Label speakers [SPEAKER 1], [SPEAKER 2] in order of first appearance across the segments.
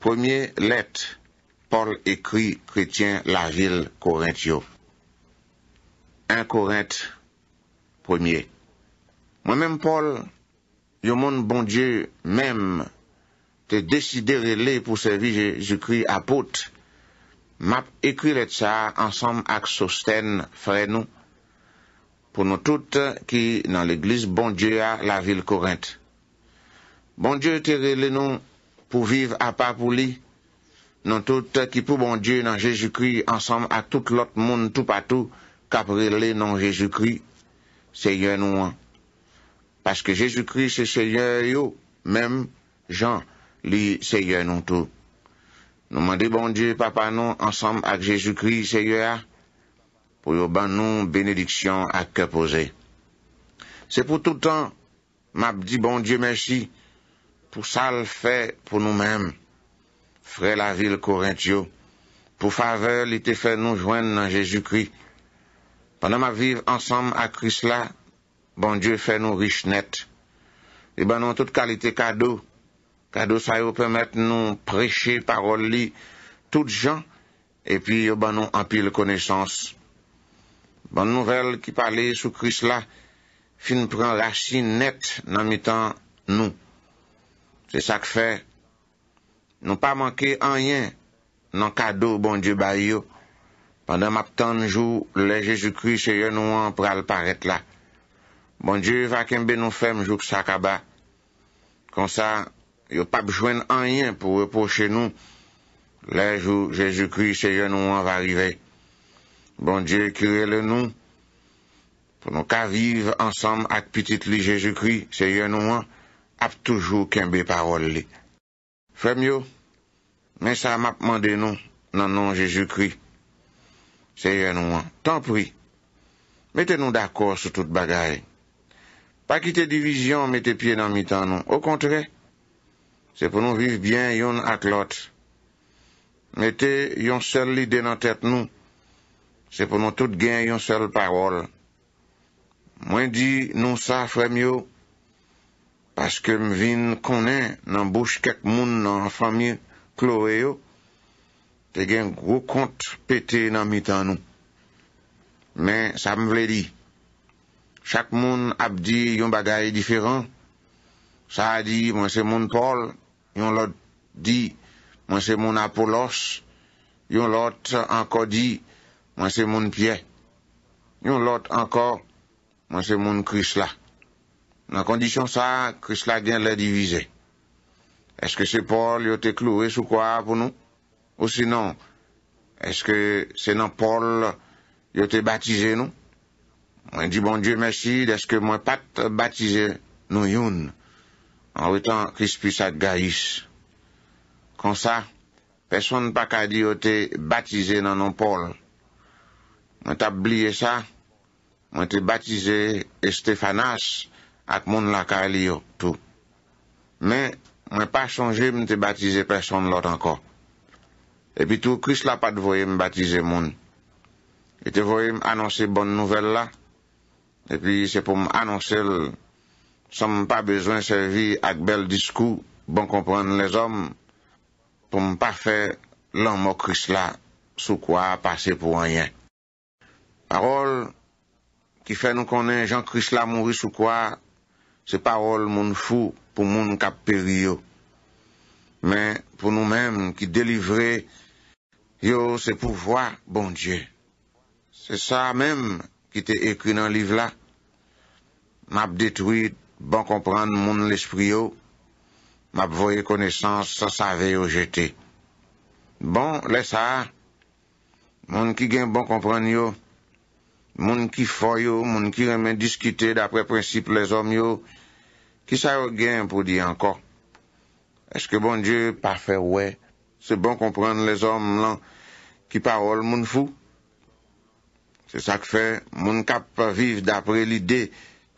[SPEAKER 1] Premier lettre, Paul écrit chrétien la ville Corinthio. 1 Corinth 1 Moi-même, Paul, yo monde bon Dieu, même, te décidé révéler pour servir Jésus-Christ apôtre. M'a écrit lettre ça ensemble avec Sosten, frère nous, pour nous toutes qui, dans l'église bon Dieu à la ville Corinthe. Bon Dieu te relé nous pou viv apapou li, nou tout ki non pou bon die nan Jejoukri, ansam ak tout lot moun tou patou, kapre li nan Jejoukri, seye nou an. Paske Jejoukri se seye yo, mem, jan, li seye nou tou. Nou mande bon die papa nou, ansam ak Jejoukri seye a, pou yo ban nou benediksyon ak ke pose. Se pou tout an, map di bon die mersi, Pou sal fè pou nou mèm, frè la vil korent yo, pou fave lite fè nou jwen nan Jezoukri. Pan nan ma viv ansam a Kris la, ban Dieu fè nou rich net. E ban nan tout kalite kado, kado sa yo pèmèt eh nou preche paroli tout jan, e pi yo ban nan ampil konechans. Ban nouvel ki pale sou Kris la, fin pran rasi net nan mitan nou. Se sak fe, nou pa manke anyen nan kado bon die bay yo. Pandan map tan jou, le Jezoukri se yon ou an pral paret la. Bon die va kembe nou fem jou ksak aba. Kon sa, yo pa bjwen anyen pou reposhe nou. Le jou Jezoukri se yon ou an va rive. Bon die kire le nou. Pon nou ka vive ansam ak pitit li Jezoukri se yon ou an. ap toujou kembe parol li. Frem yo, men sa map mande nou, nan nou Jejou kri. Seye nou an, tan pri, mette nou dakor sou tout bagay. Pa kite divijyon, mette pie nan mitan nou. Ou kontre, se pou nou viv bien yon atlot. Mette yon sel li denan tet nou. Se pou nou tout gen yon sel parol. Mwen di, nou sa fremyo, paske m vin konen nan bouch kek moun nan famye kloe yo, te gen gwo kont pete nan mitan nou. Men, sa m vle di, chak moun ap di yon bagay diferan, sa di mwen se moun Paul, yon lot di mwen se moun Apollos, yon lot anko di mwen se moun Pye, yon lot anko mwen se moun Krishla. nan kondisyon sa, kris la gen le divize. Eske se Paul yote klo esou kwa pou nou? Ou sinon, eske se nan Paul yote batize nou? Mwen di, bon Dieu, mersi, deske mwen pat batize nou yon, an wè tan kris pisat gaïs. Kon sa, peson pa ka di yote batize nan nan Paul. Mwen tab liye sa, mwen te batize Estefanas, ak moun la ka li yo, tou. Men, mwen pa chanje mwen te batize person lor anko. E pi tou, kris la pa te voye m batize moun. E te voye m anonse bon nouvel la, e pi se pou m anonse l, som m pa bezwen sevi ak bel diskou, bon komprenn les om, pou m pa fe l anmo kris la, sou kwa pase pou anyen. Parol ki fe nou konen jan kris la mounri sou kwa, se parol moun fou pou moun kap peri yo, men pou nou menm ki delivre yo se pou vwa bon dje. Se sa menm ki te ekri nan liv la, map detwit bon kompran moun l'espri yo, map voye konesans sa save yo jete. Bon, lesa, moun ki gen bon kompran yo, moun ki fo yo, moun ki remen diskite dapre prinsip le zom yo, Ki sa yo gen pou di ankor? Eske bon Dje pa ferwe? Se bon komprende le zom lan ki parole moun fou? Se sa ke fe, moun kap pa vive dapre li de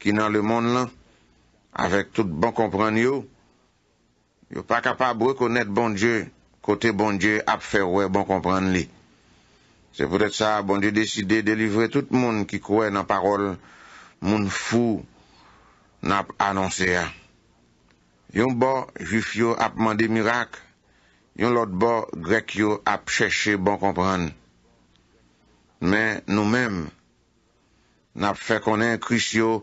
[SPEAKER 1] ki nan le moun lan, avek tout bon komprende yo, yo pa kapab rekonet bon Dje, kote bon Dje ap ferwe bon komprende li. Se pou det sa, bon Dje deside delivre tout moun ki kowe nan parole moun fou, nap anonsè a. Yon bo, jwif yo ap mande mirak, yon lot bo, grek yo ap chèche bon kompran. Men nou men, nap fè konen kris yo,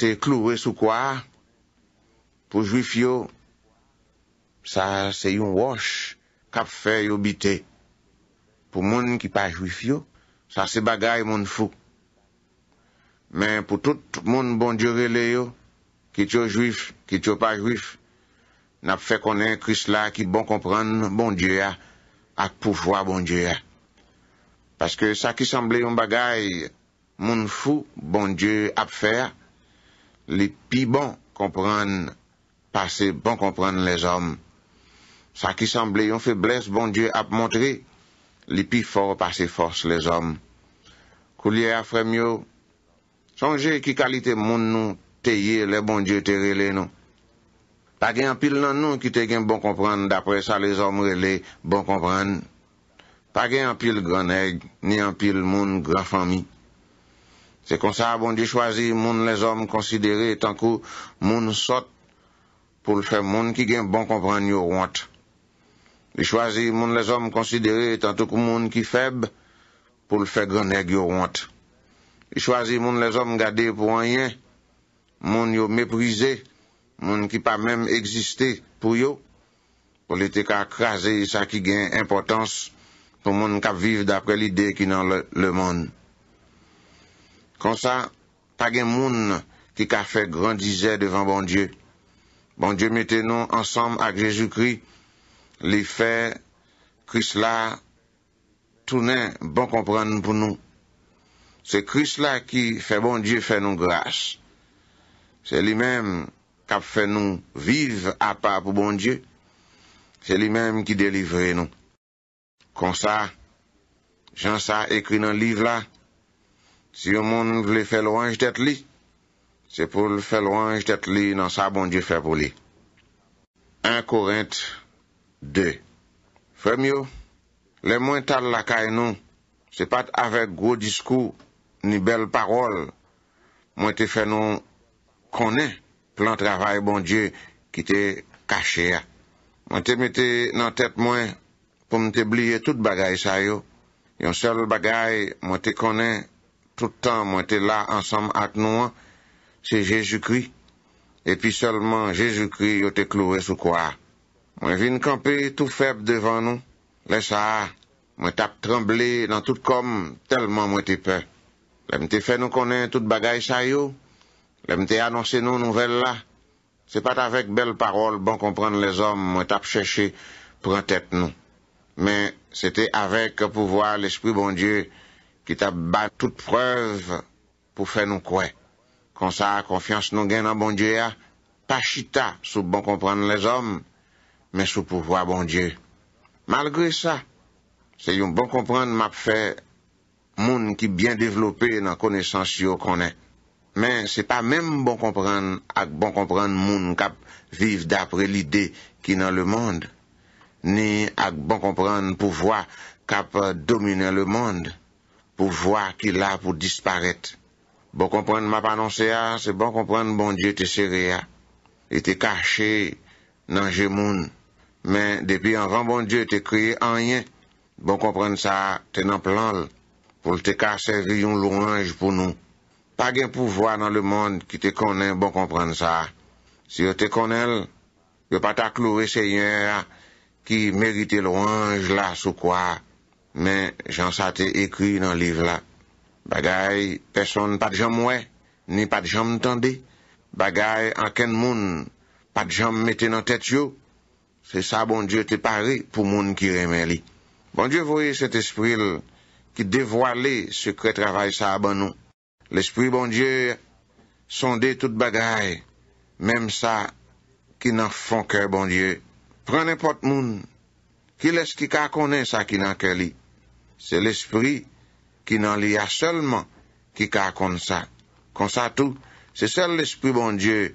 [SPEAKER 1] te klouwe sou kwa, pou jwif yo, sa se yon wosh, kap fè yo bite. Pou moun ki pa jwif yo, sa se bagay moun fou. Men pou tout moun bon djore le yo, ki t'yo jwif, ki t'yo pa jwif, nap fe konen kris la ki bon kompran bon Diyo a, ak poufwa bon Diyo a. Paske sa ki sanble yon bagay, moun fou bon Diyo ap fer, li pi bon kompran, pase bon kompran les om. Sa ki sanble yon febles bon Diyo ap montre, li pi for pase fos les om. Kou li a fremyo, sonje ki kalite moun nou, Bon Pagè an pil nan nou ki te gen bon kompran dapre sa les om rele bon kompran. Pagè an pil granèg ni an pil moun gran fami. Se konsa abon di chwazi moun les om konsidere tankou moun sot pou l fè moun ki gen bon kompran yo rwant. Li chwazi moun les om konsidere tankou moun ki feb pou l fè granèg yo rwant. Li chwazi moun les om gade pou an yen. Moun yo meprize, moun ki pa mèm egziste pou yo, pou lete ka krasi sa ki gen impotans pou moun ka viv dapre l'ide ki nan le moun. Kansan, pa gen moun ki ka fe grandize devan bon Diyo. Bon Diyo mette nou ansam ak Jejoukri li fe kris la tounen bon kompran pou nou. Se kris la ki fe bon Diyo fe nou grase. Se li menm kap fe nou vive apap pou bon Diyo, se li menm ki delivre nou. Kon sa, jans sa ekri nan liv la, si yo moun nou vle fe louange det li, se pou l fe louange det li nan sa bon Diyo fe pou li. 1 Korint 2 Fem yo, le mwen tal la kay nou, se pat avek gro diskou ni bel parol, mwen te fe nou akal, konen plan travay bon Dje ki te kache a. Mwen te mette nan tet mwen pou mwen te bliye tout bagay sa yo. Yon sel bagay mwen te konen tout tan mwen te la ansam ak nou an, se Jejoukri. Epi solman Jejoukri yo te kloye sou kwa. Mwen vin kampi tout feb devan nou. Lesa, mwen tap trembli nan tout kom, telman mwen te pe. La mwen te fe nou konen tout bagay sa yo. Le mte anonsen nou nouvel la, se pat avek bel parol bon kompran les om, mwen tap cheshe pran tet nou. Men, se te avek pou vwa l'esprit bon die, ki tap bat tout preuve pou fè nou kwen. Kon sa konfians nou gen nan bon die a, pa chita sou bon kompran les om, men sou pou vwa bon die. Malgre sa, se yon bon kompran map fè moun ki bien devlope nan konesans yo konen. Men, se pa men bon kompren ak bon kompren moun kap viv dapre lide ki nan le moun, ni ak bon kompren pouvoi kap domine le moun, pouvoi ki la pou disparet. Bon kompren mapanonse a, se bon kompren bon die te sere a, e te kache nan jemoun. Men, depi an ran bon die te kreye anyen, bon kompren sa tenan plan pou te kache sere yon louange pou nou. Pa gen pouvoi nan le moun ki te konen bon komprende sa. Si yo te konen, yo pa ta klo re seyen a ki merite lo anj la sou kwa. Men, jan sa te ekri nan liv la. Bagay, peson pa de jom mwen, ni pa de jom tande. Bagay, anken moun, pa de jom mette nan tet yo. Se sa bon die te pare pou moun ki remen li. Bon die voye set espril ki devoale sekre travay sa ban nou. L'esprit bon die, son de tout bagay, mèm sa ki nan fon kè bon die. Prenè pot moun, ki les ki ka konè sa ki nan kè li. Se l'esprit ki nan li a seulement ki ka kon sa. Kon sa tout. Se sel l'esprit bon die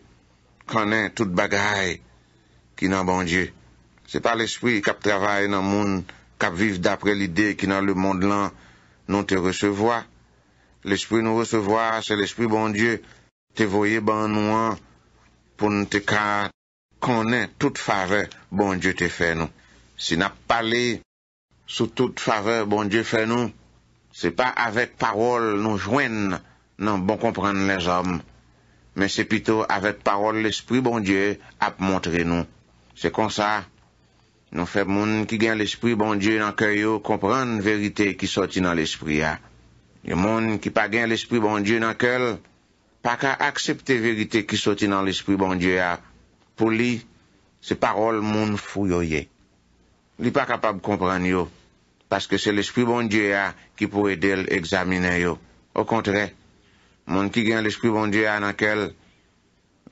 [SPEAKER 1] konè tout bagay ki nan bon die. Se pa l'esprit kap travay nan moun, kap viv dapre l'ide ki nan le moun lan non te resevoa, L'esprit nou recevoir, se l'esprit bon dieu te voye ban nou an pou nou te ka konen tout fave bon dieu te fe nou. Si nou pale sou tout fave bon dieu fe nou, se pa avek parol nou jwen nan bon komprennen les om. Men se pito avek parol l'esprit bon dieu ap montre nou. Se kon sa, nou fe moun ki gen l'esprit bon dieu nan ke yo komprennen verite ki soti nan l'esprit ya. Yon moun ki pa gen l'Espri Bon Dieu nan kelle, pa ka aksepte verite ki soti nan l'Espri Bon Dieu ya, pou li, se parol moun fou yo ye. Li pa kapab kompran yo, paske se l'Espri Bon Dieu ya ki pou edel examine yo. O kontre, moun ki gen l'Espri Bon Dieu ya nan kelle,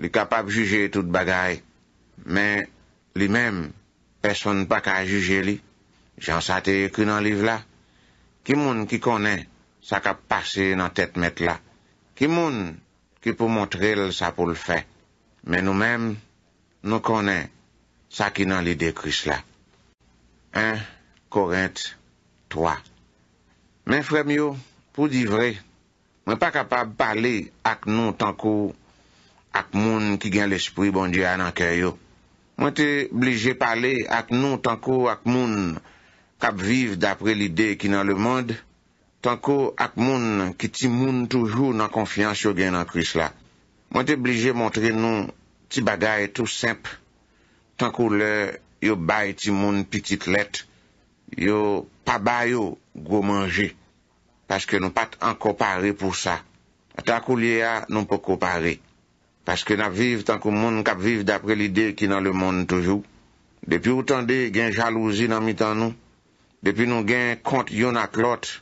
[SPEAKER 1] li kapab juje tout bagay, men li men, person pa ka juje li, jan sa te ye kou nan liv la, ki moun ki konen, sa kap pase nan tet met la. Ki moun ki pou montre l sa pou l fe. Men nou men, nou konen sa ki nan lide kris la. 1, Korint, 3 Men fremyo, pou di vre, mwen pa kapab pale ak nou tankou ak moun ki gen l espri bon diya nan keryo. Mwen te blije pale ak nou tankou ak moun kap vive dapre lide ki nan le moun de tankou ak moun ki ti moun toujou nan konfians yo gen nan kris la. Mwen te blije montre nou ti bagay tou semp, tankou le yo bay ti moun pitit let, yo pa bay yo gwo manje, paske nou pat an kopare pou sa. A tankou liye a, nou pou kopare, paske nan viv tankou moun kap viv dapre lide ki nan le moun toujou. Depi ou tande gen jalouzi nan mitan nou, depi nou gen kont yon ak lote,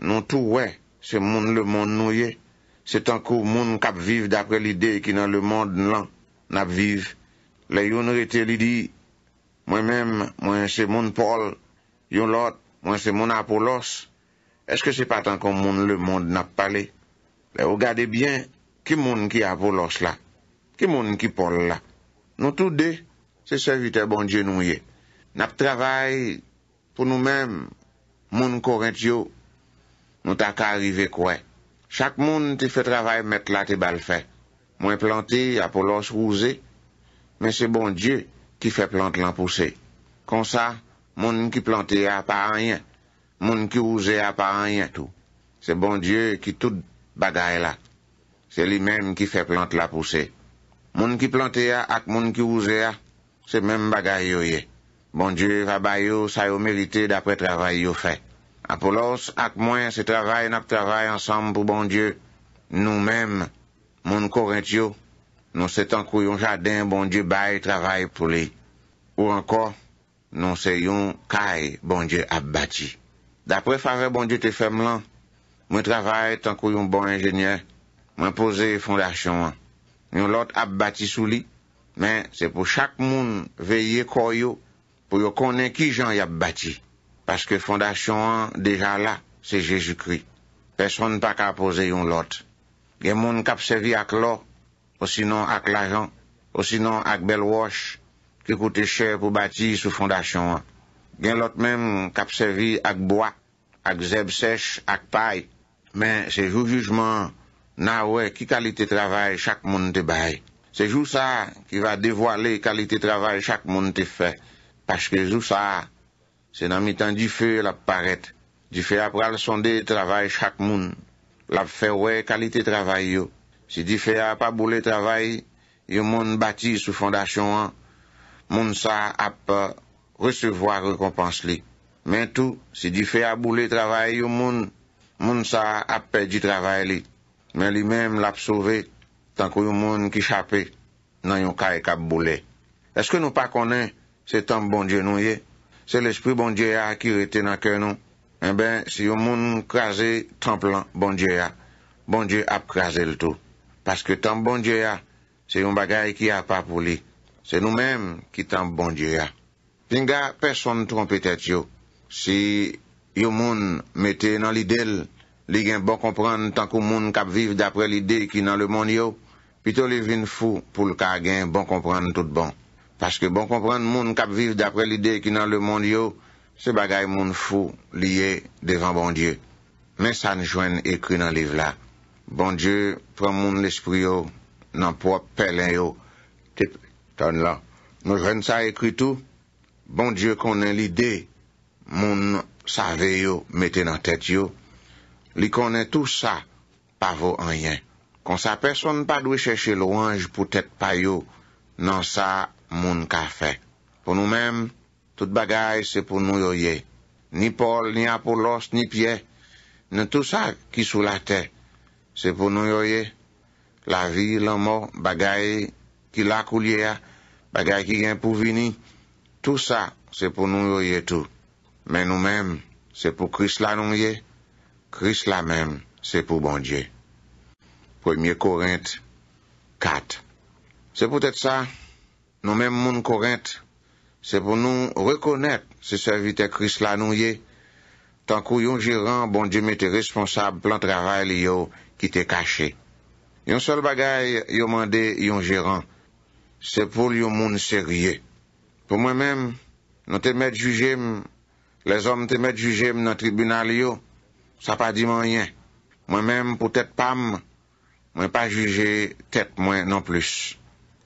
[SPEAKER 1] nou tou wè, se moun le moun nou ye, se tankou moun kap viv dapre lide ki nan le moun nan nap viv. Le yon rete li di, mwen mèm, mwen se moun pol, yon lot, mwen se moun apolos, eske se patan kon moun le moun nap pale? Le ou gade bien, ki moun ki apolos la? Ki moun ki pol la? Nou tou de, se servite bon dje nou ye. Nap travay pou nou mèm, moun korent yo, Nou ta ka arrive kwen. Chak moun te fe travay met la te bal fe. Mwen plante a polos rouze. Men se bon die ki fe plante la pou se. Kon sa, moun ki plante a pa anyen. Moun ki rouze a pa anyen tou. Se bon die ki tout bagay la. Se li men ki fe plante la pou se. Moun ki plante a ak moun ki rouze a. Se men bagay yo ye. Bon die va bay yo sa yo melite dapre travay yo fe. A pou lòs ak mwen se travay nak travay ansam pou bon die, nou mèm, moun korent yo, nou se tankou yon jaden bon die bay travay pou li. Ou anko, nou se yon kay bon die ap bati. Dapre fave bon die te fem lan, mwen travay tankou yon bon enjenyer, mwen pose yon fondasyon an. Mwen lot ap bati sou li, men se pou chak moun veye koy yo, pou yo konen ki jan yon ap bati. Paske fondasyon an, deja la, se Jejoukri. Person pa ka apose yon lot. Gen mon kapsevi ak lo, osinan ak lajan, osinan ak bel wosh, ki kote chè pou bati sou fondasyon an. Gen lot men kapsevi ak boa, ak zeb sech, ak pay. Men se jou jujman, na we ki kalite travay chak mon te bay. Se jou sa ki va devwale kalite travay chak mon te fè. Paske jou sa, se nan mi tan di fe la pa paret. Di fe ap ral sonde travay chak moun, la pa fe wè kalite travay yo. Si di fe ap ap boulè travay, yo moun bati sou fondasyon an, moun sa ap uh, recevwa rekompans li. Men tou, si di fe ap boulè travay yo moun, moun sa ap pe di travay li. Men li menm la pa sove, tanko yo moun ki chapè, nan yo kaj ka e boulè. Eske nou pa konen, se tan bon djen nou ye, Se l'espri bon Dje ya ki rete nan ke nou, en eh ben si yon moun kaze tan plan bon Dje ya, bon Dje ap kaze l'tou. Paske tan bon Dje ya, se yon bagay ki ap apou li. Se nou menm ki tan bon Dje ya. Pinga, peson trompe tet yo. Si yon moun mette nan lidel, li gen bon kompran tan kou moun kap viv dapre lidel ki nan le moun yo, pi to li vin fou pou lka gen bon kompran tout bon. Paske bon kompren moun kap viv dapre l'ide ki nan le moun yo, se bagay moun fou liye devan bon die. Men san jwen ekri nan liv la. Bon die, pran moun l'espri yo nan pou ap pelen yo. Tip ton la. Moun jwen sa ekri tou, bon die konen l'ide moun save yo mette nan tet yo. Li konen tou sa, pa vo anyen. Kon sa person pa dwe chèche louange pou tèt pa yo nan sa. moun ka fè. Po nou mèm, tout bagay se pou nou yo ye. Ni pol, ni apolos, ni pye. Nè tout sa ki sou la te. Se pou nou yo ye. La vi, la mo, bagay ki la kou liye a. Bagay ki gen pou vini. Tout sa se pou nou yo ye tout. Mè nou mèm, se pou kris la nou ye. Kris la mèm, se pou bon dje. Premye korent, kat. Se pou tèt sa, Nou men moun korent, se pou nou rekonnet se servite kris la nou ye, tankou yon jiran, bon di me te responsab plan travay li yo ki te kache. Yon sol bagay yon mande yon jiran, se pou yon moun serye. Po mwen men, nou te met juje, les om te met juje nan tribunal yo, sa pa di mwen yen. Mwen men pou tet pam, mwen pa juje tet mwen non plus.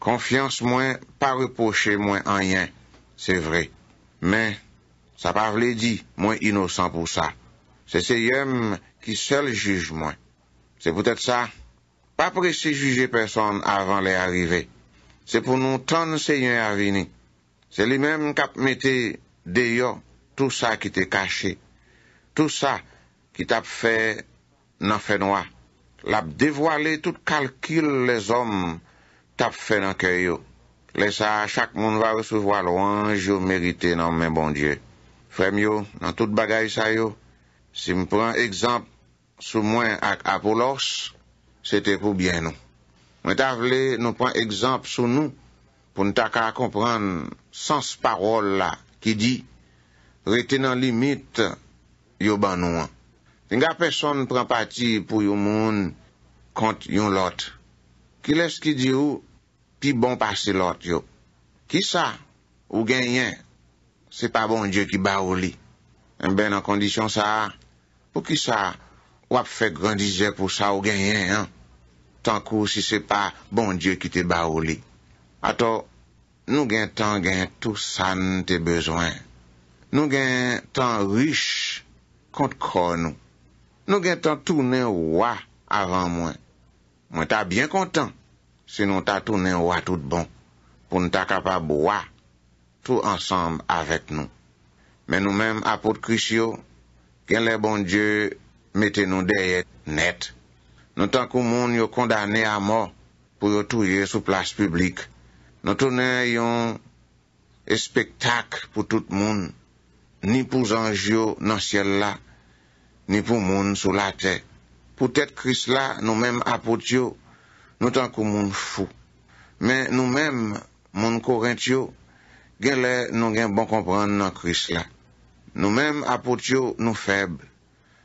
[SPEAKER 1] confiance moins, pas reprocher moins en rien, c'est vrai. Mais, ça pas les dit, moins innocent pour ça. C'est ces hommes qui seul juge moins. C'est peut-être ça. Pas précis juger personne avant l'arrivée. C'est pour nous tendre Seigneur à venir. C'est les mêmes qui a de d'ailleurs tout ça qui était caché. Tout ça qui t'a fait, n'a fait noir. L'a dévoilé tout calcul les hommes ap fè nan kè yo. Lè sa chak moun va resouvwa louange yo merite nan men bon diye. Fèm yo nan tout bagay sa yo. Si m pran ekzamp sou mwen ak Apolos sete pou bien nou. Mwen ta vle nou pran ekzamp sou nou pou nou ta ka kompran sans parol la ki di rete nan limit yo ban nou an. Singa peson pran pati pou yon moun kont yon lot. Ki lè skidiyou pi bon pase lot yo. Ki sa, ou genyen, se pa bon die ki ba ou li. Mbe nan kondisyon sa, pou ki sa, wap fek grandize pou sa ou genyen. Tan kou si se pa bon die ki te ba ou li. Ato, nou gen tan gen tout sa n te bezwen. Nou gen tan rish kont kronou. Nou gen tan tounen wwa avan mwen. Mwen ta bien kontan. se nou ta tounen wwa tout bon, pou nou ta kapab wwa tout ansanm avèk nou. Men nou men apot kris yo, gen le bon Diyo mette nou deyè net. Nou tan kou moun yo kondane a mor, pou yo touye sou plas publik. Nou tounen yon e spektak pou tout moun, ni pou zanj yo nan syel la, ni pou moun sou la te. Poutèt kris la, nou men apot yo, nou tankou moun fou. Men nou men moun korentyo, gen lè nou gen bon kompran nan kris la. Nou men apotyo nou feb,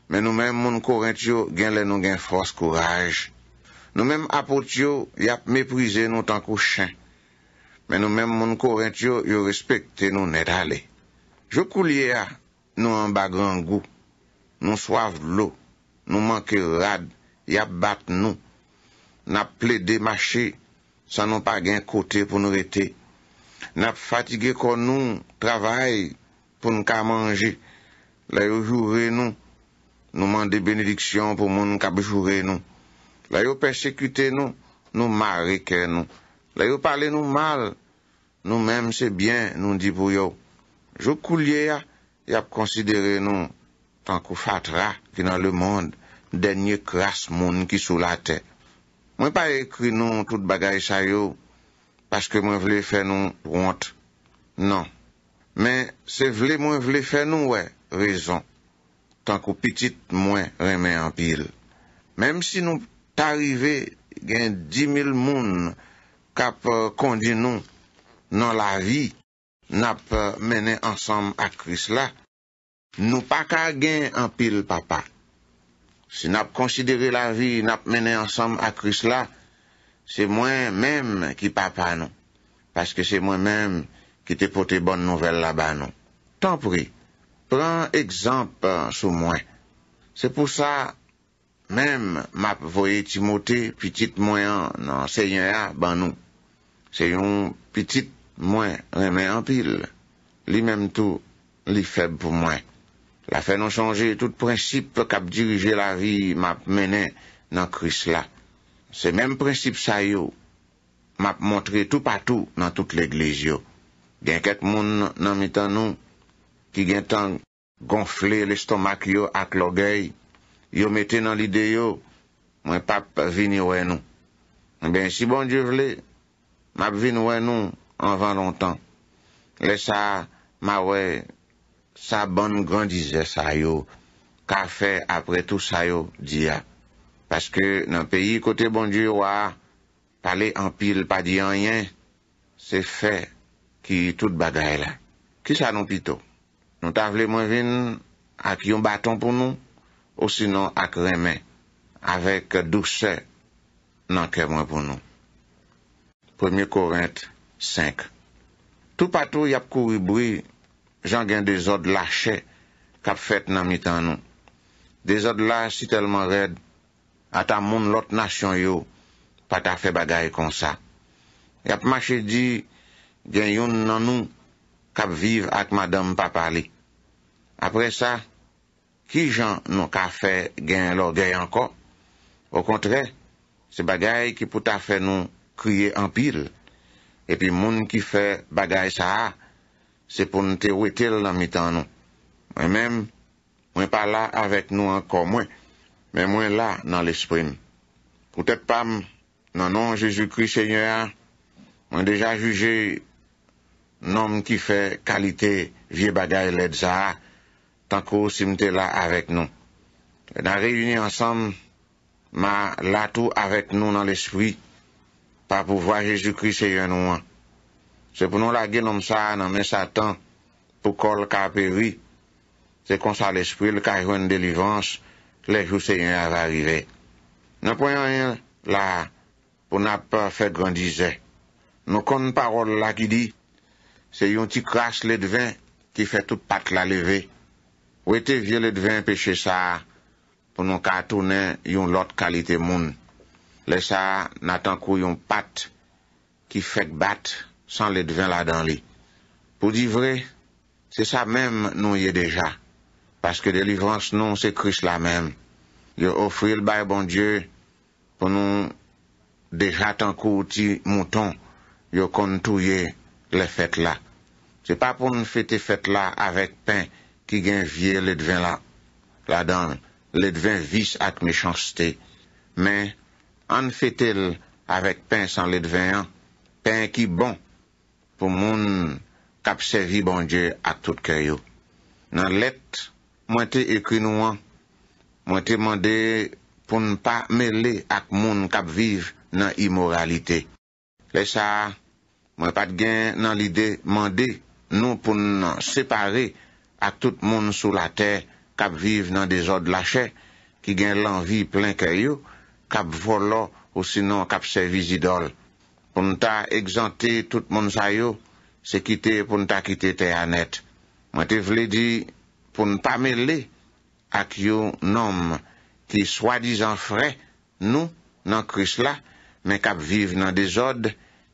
[SPEAKER 1] men nou men moun korentyo, gen lè nou gen fos kouraj. Nou men apotyo, yap meprize nou tankou chen. Men nou men moun korentyo, yo respekte nou net ale. Jou kou liye a, nou an bagran gou, nou soav lou, nou manke rad, yap bat nou, Nap ple demache, sa nou pa gen kote pou nou rete. Nap fatige kon nou travay pou nou ka manje. Layo jure nou, nou mande benediksyon pou moun nou ka bejure nou. Layo persekute nou, nou mareke nou. Layo pale nou mal, nou menm se bien nou di pou yo. Jou kou liye ya, ya p konsidere nou tankou fatra ki nan le moun denye kras moun ki sou la tey. Mwen pa ekri nou tout bagay chayou paske mwen vle fè nou pront. Nan, men se vle mwen vle fè nou wè, rezon, tan ko pitit mwen remè an pil. Menm si nou tarive gen di mil moun kap euh, kondi nou nan la vi, nap euh, menè ansam ak kris la, nou pa ka gen an pil papa. Si nap konsidere la vi, nap mene ansam akris la, se mwen mèm ki papa nou. Paske se mwen mèm ki te pote bon nouvel la ba nou. Tanpri, pran ekzamp eh, sou mwen. Se pou sa, mèm map voye Timote, pitit mwen nan se yon ya ban nou. Se yon pitit mwen remen anpil. Li mèm tou li feb pou mwen. La fe nou chanje tout prinsip kap dirije la ri map mene nan kris la. Se menm prinsip sa yo, map montre tou patou nan tout l'eglis yo. Gen ket moun nan mitan nou, ki gen tan gonfle l'estomak yo ak logay, yo meten nan lide yo, mwen pap vini wè nou. An ben si bon die vle, map vini wè nou anvan lontan. Lesa ma wè. Sa ban gandize sa yo, ka fe apre tou sa yo diya. Paske nan peyi kote bon diyo wa, pale anpil pa diyan yen, se fe ki tout bagay la. Ki sa nou pito? Nou ta vle mwen vin ak yon baton pou nou, ou sinon ak remen, avek douche nan kemwen pou nou. Premier korent, 5. Tout patou yap kouri broui, jan gen dezod la chè kap fèt nan mitan nou. Dezod la si telman red, ata moun lot nasyon yo pata fè bagay kon sa. Yap ma chè di gen yon nan nou kap viv ak madam pa pali. Apre sa, ki jan nou ka fè gen lor gay anko? Ou kontre, se bagay ki pou ta fè nou kriye anpil, epi moun ki fè bagay sa a, se pou nou te wetel nan mitan nou. Mwen mèm, mwen pa la avèk nou ankon mwen, mwen mwen la nan l'esprim. Poutèp pam nan nou, Jésus-Christ Seigneur, mwen deja juje nom ki fè kalite vie bagaj ledza tankou si mte la avèk nou. E nan reyouni ansam, ma la tou avèk nou nan l'esprim pa pou vwa Jésus-Christ Seigneur nou an. Se pou nou la genom sa nan men satan pou kol ka peri, se konsa l'espri l'kajwen delivans, lej ou se yon avarive. Nou pou yon yon la pou na pe fèk grandize. Nou konn parol la ki di, se yon ti kras lè devin ki fèk tout pat la leve. Ou ete vye lè devin pe che sa, pou nou ka atounen yon lot kalite moun. Le sa natan kou yon pat ki fèk batte, san ledven la dan li. Po di vre, se sa mem nou ye deja, paske de livrans nou se kris la mem. Yo ofri l bay bon die, pou nou deja tan kouti mouton, yo kon touye le fet la. Se pa pou nou fete fet la avèk pen, ki gen vie ledven la dan, ledven vis ak mechanstè. Men, an fete l avèk pen san ledven an, pen ki bon, pou moun kap sevi bon dje ak tout kè yo. Nan let, mwen te ekri nou an, mwen te mande pou n pa mele ak moun kap viv nan imoralite. Le sa, mwen pat gen nan lide mande nou pou n separe ak tout moun sou la tè kap viv nan de jod lache ki gen lanvi plen kè yo, kap volo ou sinon kap sevi zidol. pou nta egzante tout moun sayo, se kite pou nta kite te anet. Mwen te vle di pou npa mele ak yo nom ki swa dizan fre nou nan kris la, men kap vive nan dezod,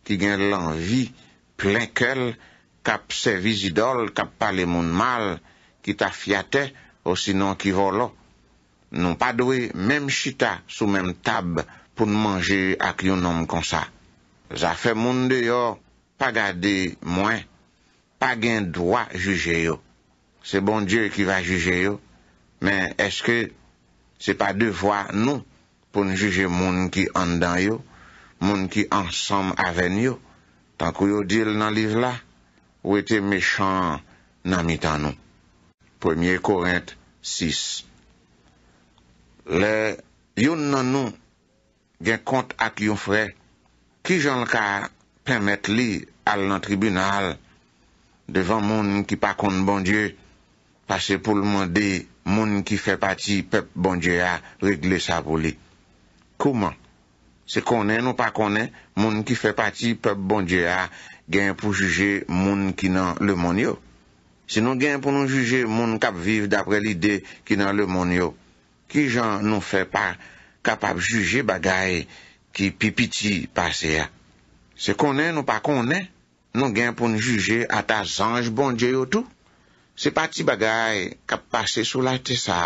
[SPEAKER 1] ki gen lan vi plen kel, kap se vizidol, kap pale moun mal, ki ta fiate osinon ki volo. Nou pa dwe menm chita sou menm tab pou nmanje ak yo nom konsa. Zafè moun de yo pa gade mwen, pa gen dwa juje yo. Se bon Diyo ki va juje yo, men eske se pa devwa nou pou nou juje moun ki an dan yo, moun ki ansam aven yo, tankou yo dil nan liv la, ou ete mechan nan mitan nou. Premier Korent 6 Le youn nan nou gen kont ak youn frey Ki jan l ka pemet li al nan tribunal devan moun ki pa kon bondye pase pou l mande moun ki fe pati pep bondye a regle sa pou li? Kouman? Se konen nou pa konen, moun ki fe pati pep bondye a gen pou juje moun ki nan le moun yo. Se nou gen pou nou juje moun kap viv dapre l ide ki nan le moun yo. Ki jan nou fe pa kapap juje bagayi ki pipiti pase ya. Se konen nou pa konen, nou gen pou nou juje ata zanj bon dje yo tou. Se pa ti bagay kap pase sou la te sa,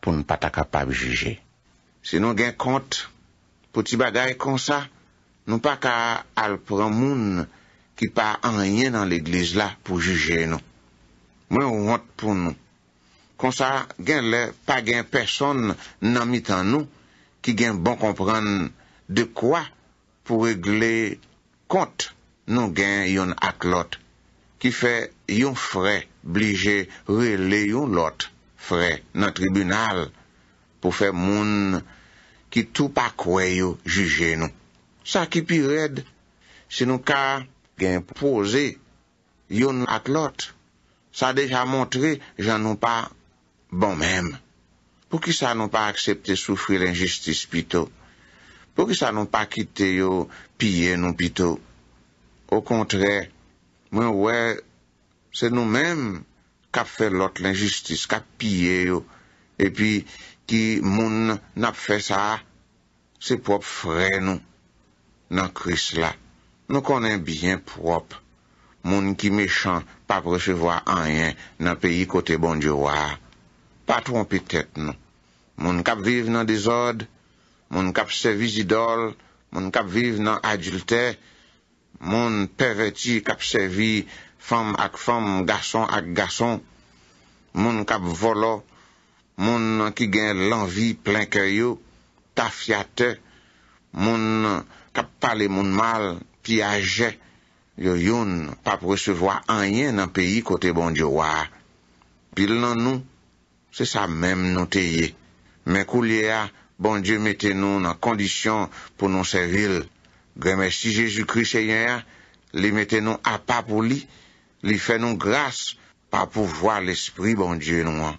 [SPEAKER 1] pou nou pa ta kapab juje. Se nou gen kont, pou ti bagay kon sa, nou pa ka alpran moun ki pa anye nan l'eglize la pou juje nou. Mwen wot pou nou. Kon sa, gen le pa gen person nan mitan nou ki gen bon kompran moun De kwa pou regle kont nou gen yon ak lot ki fe yon fre blije rele yon lot fre nan tribunal pou fe moun ki tou pa kwe yo juje nou. Sa ki pi red se nou ka gen pose yon ak lot sa deja montre jan nou pa bon men. Pou ki sa nou pa aksepte soufri l'injustis pito? pou ki sa nou pa kite yo piye nou pito. Ou kontre, mwen wè, se nou mèm kap fè lot l'injustis, kap piye yo, epi ki moun nap fè sa, se prop fre nou, nan kris la. Nou konen byen prop, moun ki mechan, pa preche vwa anyen, nan peyi kote bon diwa. Pa tron pitek nou, moun kap vive nan dizod, moun kap sevi zidol, moun kap vive nan adultè, moun perveti kap sevi fam ak fam, gason ak gason, moun kap volo, moun ki gen lanvi plen kè yo, ta fiatè, moun kap pale moun mal, pi aje, yo yon pa presevoa anyen nan peyi kote bon diyo wa. Pil nan nou, se sa mem nou teye, men kou liya, Bon Dje mette nou nan kondisyon pou nou servil. Gweme si Jejou kri Seyen, li mette nou apap pou li, li fè nou glas pa pou vwa l'espri bon Dje nou an.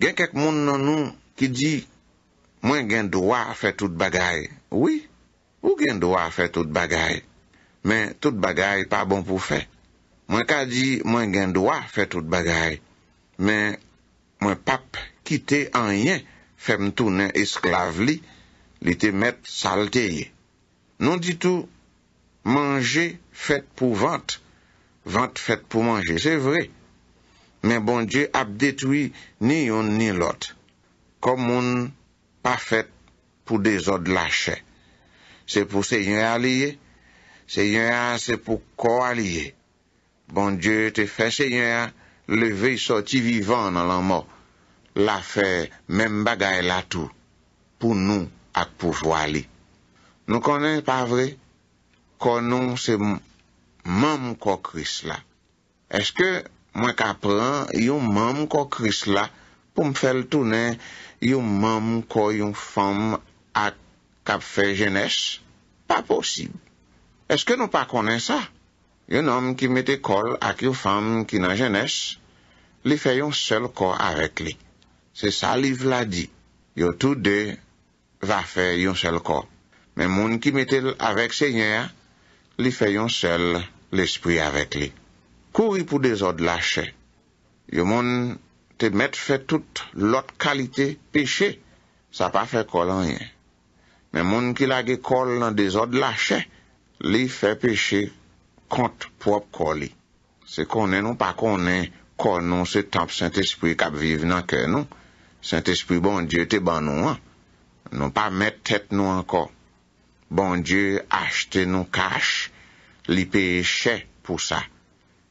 [SPEAKER 1] Gen kek moun nan nou ki di, mwen gen doa fè tout bagay. Oui, ou gen doa fè tout bagay, men tout bagay pa bon pou fè. Mwen ka di, mwen gen doa fè tout bagay, men mwen pap kite an yen fè. Fèm tou nan esklave li, li te met salteye. Non di tou manje fèt pou vant, vant fèt pou manje, se vre. Men bon Dje ap detoui ni yon ni lot, komoun pa fèt pou de zot lache. Se pou se yon a liye, se yon a se pou ko a liye. Bon Dje te fè se yon a leve yi soti vivan nan lan mòp. la fe men bagay la tou pou nou ak pou jwa li. Nou konen pa vre konon se mam kou kris la. Eske mwen ka pran yon mam kou kris la pou m fel tounen yon mam kou yon fam ak kap fe jenese? Pa posib. Eske nou pa konen sa? Yon nam ki mete kol ak yon fam ki nan jenese li fe yon sel kou avèk li. Se sa li vla di, yo tou de va fe yon sel ko. Men moun ki mette avek se nye, li fe yon sel l'espri avek li. Kou yipou de zot lache, yo moun te mette fe tout lot kalite peche, sa pa fe kol an yen. Men moun ki lage kol nan de zot lache, li fe peche kont prop kol li. Se konen nou pa konen konon se temp sent espri kap vive nan kè nou. Saint-Esprit-Bon-Dieu te ban nou an, nou pa met tèt nou anko. Bon-Dieu achte nou kache li peye chè pou sa.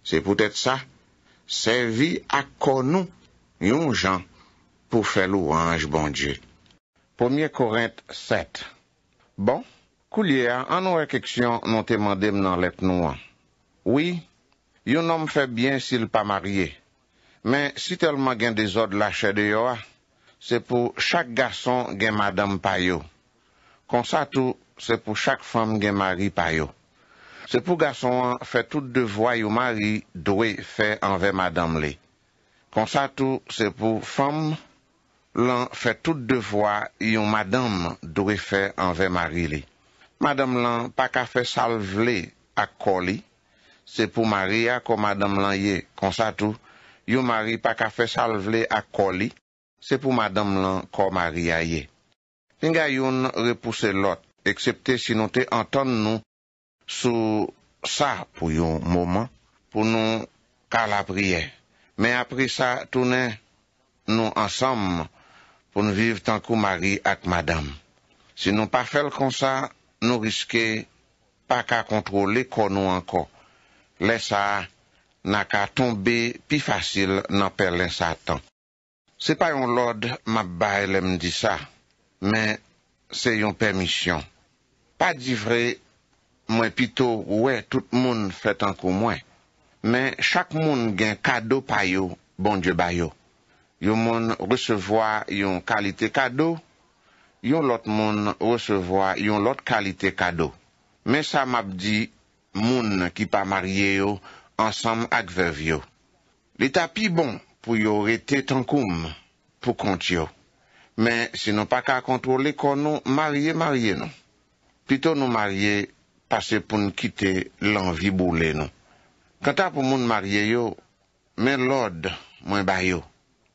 [SPEAKER 1] Se pou tèt sa, se vi akon nou yon jan pou fè lou anj Bon-Dieu. Poumye korent 7 Bon, kou liye an, an nou e keksyon nou te mandem nan let nou an. Oui, yon nom fè byen sil pa marye, men si telman gen dezod la chè de yo an, Se pou chak gason gen madame payo. Konsatu, se pou chak fom gen mari payo. Se pou gason an, fè tout devwa yon mari dwe fè anve madame le. Konsatu, se pou fom lan fè tout devwa yon madame dwe fè anve mari le. Madame lan pa ka fè salve le akoli. Se pou mari a ko madame lan ye. Konsatu, yon mari pa ka fè salve le akoli. Se pou madame lan kou mari a ye. Finga yon repouse lot, eksepte si nou te anton nou sou sa pou yon mouman, pou nou kalap rye. Men apri sa, toune nou ansam pou nou viv tan kou mari ak madame. Si nou pa fel kon sa, nou riske pa ka kontrole kon nou anko. Le sa, na ka tombe pi fasil nan per len sa tan. Se pa yon lod, mab bay lem di sa. Men, se yon permisyon. Pa di vre, mwen pito, wè, tout moun fwet an kon mwen. Men, chak moun gen kado payo, bon dje bayo. Yon moun resevoa yon kalite kado. Yon lot moun resevoa yon lot kalite kado. Men, sa mab di, moun ki pa marye yo, ansam ak vev yo. Le tapy bon. pou yo rete tankoum pou kont yo. Men, se nou pa ka kontwole kon nou marye marye nou. Pito nou marye, pase pou nou kite lanvi boule nou. Kanta pou moun marye yo, men lode mwen bayo.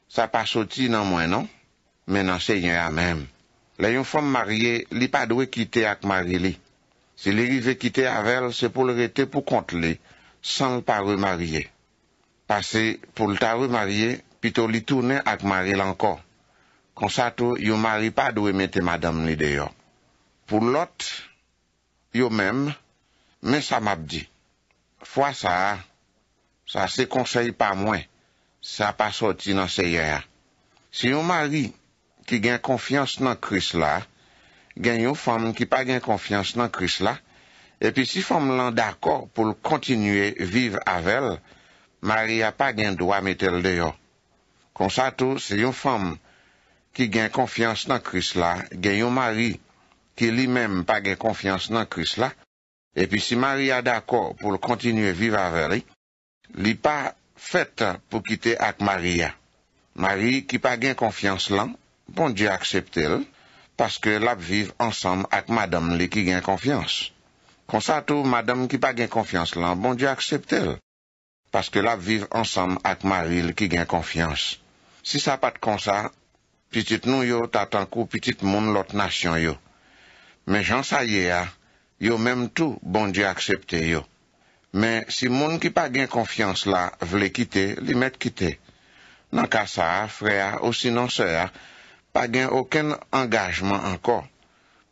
[SPEAKER 1] Sa pa soti nan mwen nou, men nan se nye a men. Layon fom marye, li pa dwe kite ak marye li. Se li vi kite avel, se pou lor rete pou kont li, san pa remarye. pase pou l ta remarye, pi to li toune ak marye lanko. Konsato, yon marye pa dwe mette madame ni deyo. Pou lot, yon men, men sa map di. Fwa sa, sa se konsey pa mwen, sa pa soti nan seyre. Si yon marye ki gen konfians nan kris la, gen yon fom ki pa gen konfians nan kris la, epi si fom lan dako pou l kontinye vive avel, mari a pa gen do a metel de yo. Konsato, se yon fom ki gen konfians nan kris la, gen yon mari ki li menm pa gen konfians nan kris la, epi si mari a dako pou l kontinue viva veri, li pa fet pou kite ak maria. Mari ki pa gen konfians lan, bon di akseptel, paske lap viv ansam ak madam li ki gen konfians. Konsato, madam ki pa gen konfians lan, bon di akseptel, paske la viv ansam ak Maril ki gen konfians. Si sa pat kon sa, pitit nou yo tatankou pitit moun lot nasyon yo. Men jan sa ye a, yo menm tou bon di aksepte yo. Men si moun ki pa gen konfians la, vle kite, li met kite. Nan ka sa, fre a, osi nan se a, pa gen oken angajman anko,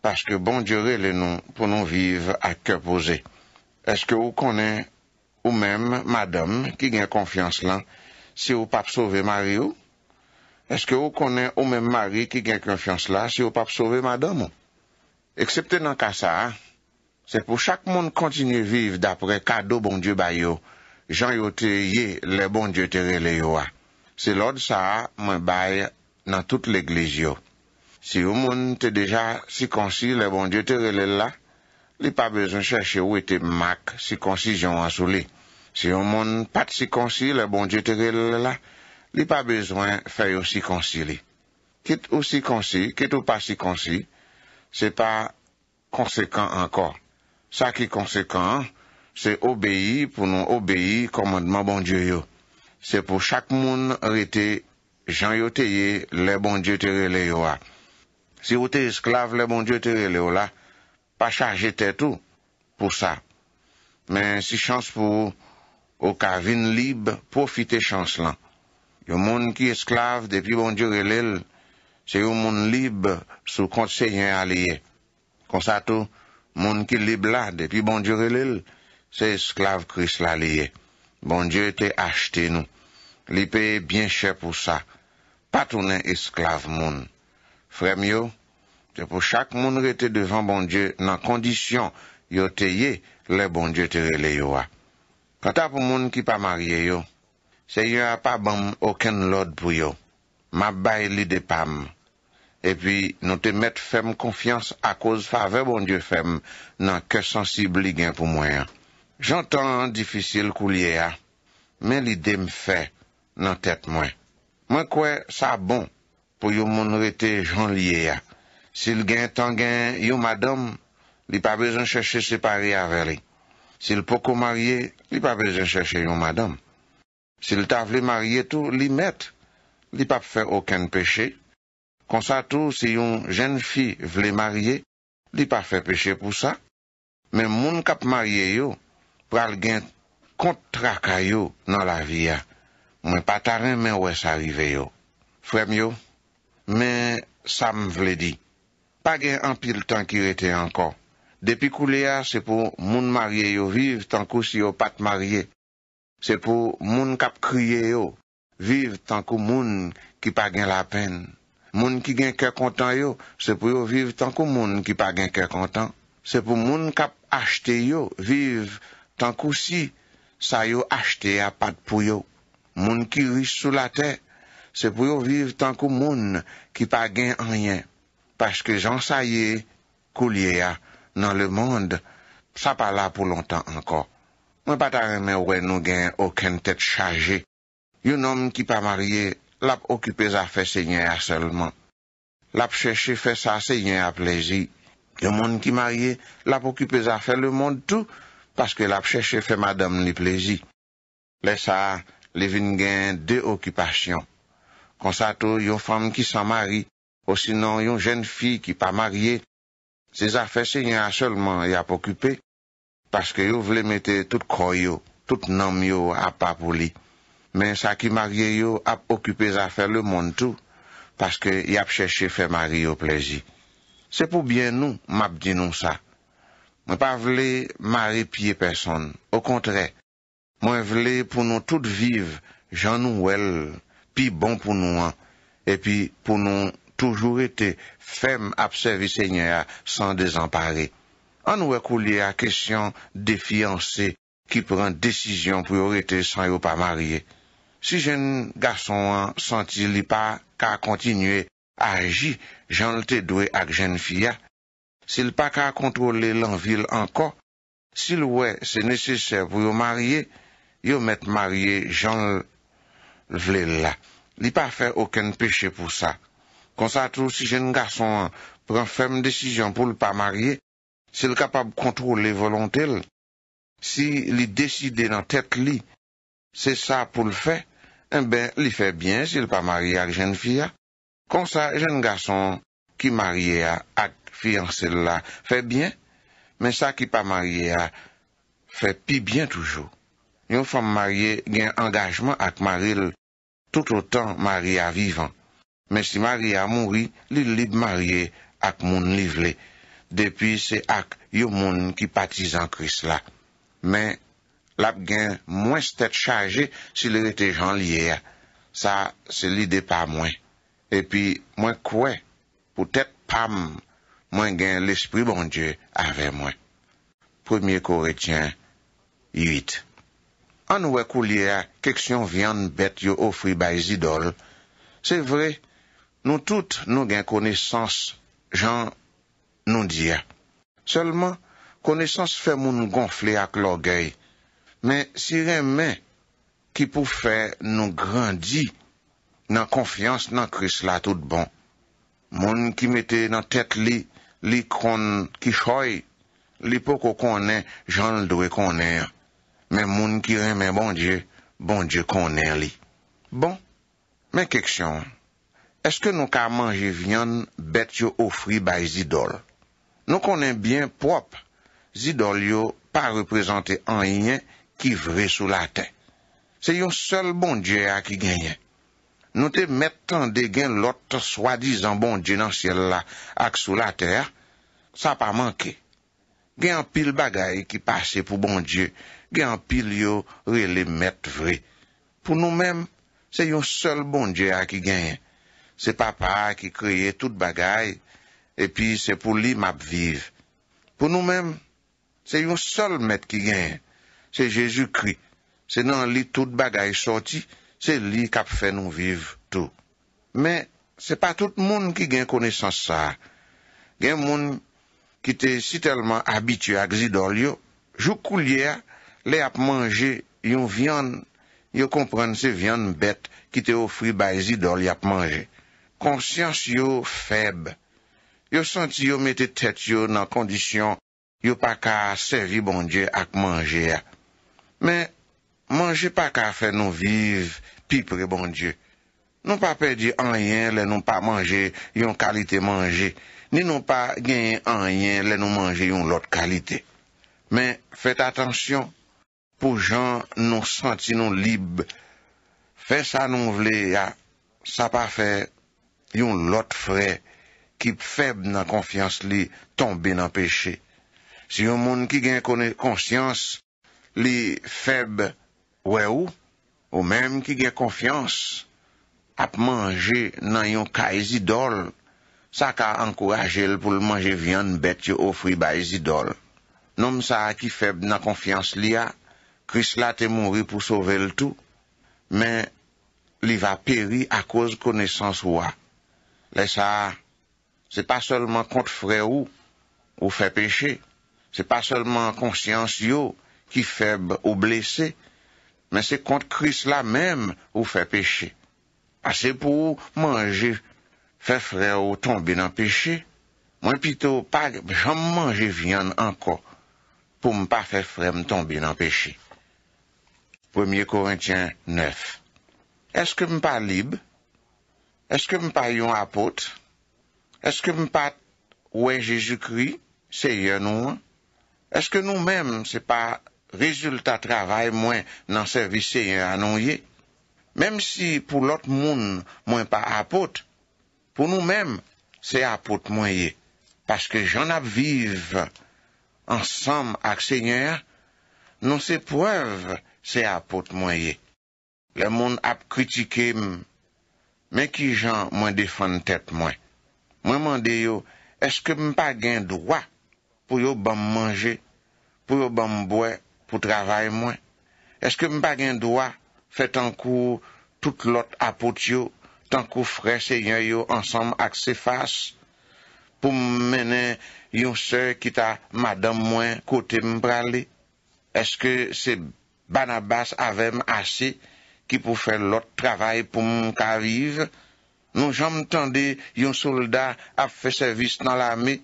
[SPEAKER 1] paske bon di re le nou pou nou viv ak ke pose. Eske ou konen Ou mem madam ki gen konfians lan si ou pap sove mari ou? Eske ou konen ou mem mari ki gen konfians lan si ou pap sove madam ou? Eksepte nan ka sa, se pou chak moun kontinye vive dapre kado bon die bay yo, jan yo te ye le bon die te rele yo a. Se lod sa, mwen bay nan tout l'eglis yo. Si ou moun te deja si konsi le bon die te rele yo la, li pa bezwen chèche ou ete mak si konsi jan an sou li. Si yon moun pat si konsi le bon diotere le la, li pa bezwen fè yo si konsi li. Kit ou si konsi, kit ou pa si konsi, se pa konsekant ankor. Sa ki konsekant, se obeyi pou nou obeyi komandman bon diot yo. Se pou chak moun rete jan yo teye le bon diotere le yo a. Si ou te esklave le bon diotere le yo la, Fwa chaje tetou pou sa. Men si chans pou ou kavine libe, profite chans lan. Yo moun ki esklave depi bon diyo relil, se yo moun libe sou konseyen a liye. Konsato, moun ki libe la depi bon diyo relil, se esklave kris la liye. Bon diyo te achete nou. Lipeye byen chè pou sa. Patounen esklave moun. Frem yo. Te pou chak moun rete devan bon Diyo nan kondisyon yo te ye le bon Diyo te rele yo a. Kata pou moun ki pa marye yo, se yo a pa bom oken lod pou yo. Ma bay li de pam. E pi nou te met fem konfians a koz fave bon Diyo fem nan ke sensib li gen pou mwen a. Jantan an difisil kou liye a. Men li dem fe nan tet mwen. Mwen kwe sa bon pou yo moun rete jan liye a. Sil gen tan gen yon madom, li pa bezon chèche separe avè li. Sil pokou marye, li pa bezon chèche yon madom. Sil ta vle marye tou, li met, li pa fè okèn peche. Konsa tou, si yon jen fi vle marye, li pa fè peche pou sa. Men moun kap marye yo, pral gen kontra ka yo nan la viya. Men pataren men wè sa rive yo. Frem yo, men sa m vle di. pa gen anpil tan ki rete anko. Depi kou le a, se pou moun marye yo vive, tan kou si yo pat marye. Se pou moun kap kriye yo, vive tan kou moun ki pa gen la pen. Moun ki gen ke kontan yo, se pou yo vive tan kou moun ki pa gen ke kontan. Se pou moun kap achte yo, vive tan kou si sa yo achte a pat pou yo. Moun ki ris sou la ten, se pou yo vive tan kou moun ki pa gen anyen. Pache ke jan sa ye kou liye ya nan le monde, sa pa la pou lontan anko. Mwen pata remen wè nou gen oken tet chaje. Yon om ki pa marye, lap okipe za fe se nye a selman. Lap cheche fe sa se nye a plezi. Yon mon ki marye, lap okipe za fe le monde tou, pache ke lap cheche fe madame li plezi. Le sa, le vin gen de okipasyon. Konsato, yon fam ki sa mari, Osinon yon jen fi ki pa marye, se zafè se yon a solman yap okupè, paske yon vle metè tout kroyo, tout nanm yo ap pa pou li. Men sa ki marye yo ap okupè zafè le moun tou, paske yap chèche fè mari yo plezi. Se pou bien nou map dinon sa. Mwen pa vle marye piye person, o kontre, mwen vle pou nou tout vive, jan nou wel, pi bon pou nou an, e pi pou nou... Toujou rete fem apsevi se nye a san dezenpare. An we kou li a kesyon de fianse ki pran desisyon priorete san yo pa marye. Si jen gason an santi li pa ka kontinye aji, jan te dwe ak jen fia. Se li pa ka kontrole lan vil anko, se li we se neseser pou yo marye, yo met marye jan vle la. Li pa fe oken peche pou sa. Kon sa tou si jen gason pren ferme desisyon pou l pa marye, se l kapab kontrou le volontel, si li deside nan tet li, se sa pou l fe, en ben li fe bien se l pa marye al jen fia. Kon sa jen gason ki marye ak fiyan sel la fe bien, men sa ki pa marye a fe pi bien toujou. Yon fom marye gen angajman ak marye l tout o tan marye a vivan. Men si mari a mouri, li libe mariye ak moun livle. Depi se ak yo moun ki patizan kris la. Men, lap gen mwen stet chaje si le rete jan liye a. Sa, se li de pa mwen. Epi, mwen kwe, pou tet pam, mwen gen l'espri bon die ave mwen. Premier kore tjen, yit. An wè kou liye a, keksyon viyan bet yo ofri bay zidol. Se vre, mwen. Nou tout nou gen konesans jan nou diya. Selman, konesans fe moun gonfle ak logay. Men si remen ki pou fe nou grandi nan konfians nan kris la tout bon. Moun ki mette nan tek li, li kon ki choy. Li poko konen, jan ldwe konen. Men moun ki remen bon dje, bon dje konen li. Bon, men keksyon. Eske nou ka manje vinyon bet yo ofri bay zidol? Nou konen byen prop, zidol yo pa reprezenten an yin ki vre sou laten. Se yon sel bon dje a ki genyen. Nou te met tan de gen lot swa dizan bon dje nan siel la ak sou la ter, sa pa manke. Gen an pil bagay ki pase pou bon dje, gen an pil yo re le met vre. Pou nou men, se yon sel bon dje a ki genyen. Se papa ki kreye tout bagay, epi se pou li map vive. Pou nou menm, se yon sol met ki gen, se Jezu kreye. Se nan li tout bagay sorti, se li kap fe nou vive tou. Men, se pa tout moun ki gen kone san sa. Gen moun ki te sitelman abitye ak zidol yo, jou koulyer le ap manje yon vyon, yo kompran se vyon bet ki te ofri bay zidol yap manje. konsyans yo feb. Yo santi yo mette tèt yo nan kondisyon yo pa ka servi bon Dje ak manje. Men, manje pa ka fè nou vive, pipre bon Dje. Nou pa pèdi an yen lè nou pa manje yon kalite manje. Ni nou pa gen an yen lè nou manje yon lot kalite. Men, fète atensyon, pou jan nou santi nou libe, fè sa nou vle ya, sa pa fè yon lot frey ki feb nan konfians li tombe nan peche. Si yon moun ki gen konen konsyans, li feb we ou, ou menm ki gen konfians, ap manje nan yon ka ezidol, sa ka ankoraje l pou l manje vyan bet yo ofri ba ezidol. Nom sa ki feb nan konfians li a, kris la te mounri pou sove l tou, men li va peri akouz konesans wak. les ça, c'est pas seulement contre frère ou, ou fait péché, c'est pas seulement conscience qui faible ou blessé, mais c'est contre Christ là même ou fait péché. Assez ah, pour manger, fait frère ou tomber dans péché. Moi plutôt pas jamais manger viande encore pour ne pas faire frère ou tomber dans péché. 1 Corinthiens 9. Est-ce que me pas libre Eske m pa yon apote? Eske m pa ouen Jejou kri seye nou an? Eske nou menm se pa rezultat travay mwen nan serviseye an nou ye? Mem si pou lot moun mwen pa apote, pou nou menm se apote mwen ye. Paske jan ap vive ansam ak seye, nou se poev se apote mwen ye. Le moun ap kritike mwen, Men ki jan mwen defan tet mwen. Mwen mande yo, eske mpa gen dwa pou yo banm manje, pou yo banm bwe, pou travay mwen? Eske mpa gen dwa fet an kou tout lot apot yo, tan kou fre se yon yo ansam ak se fas, pou menen yon se kita madan mwen kote mprale? Eske se banabas avem ase, ki pou fè lòt travay pou moun ka rive, nou jom tande yon soldat ap fè servis nan la mi,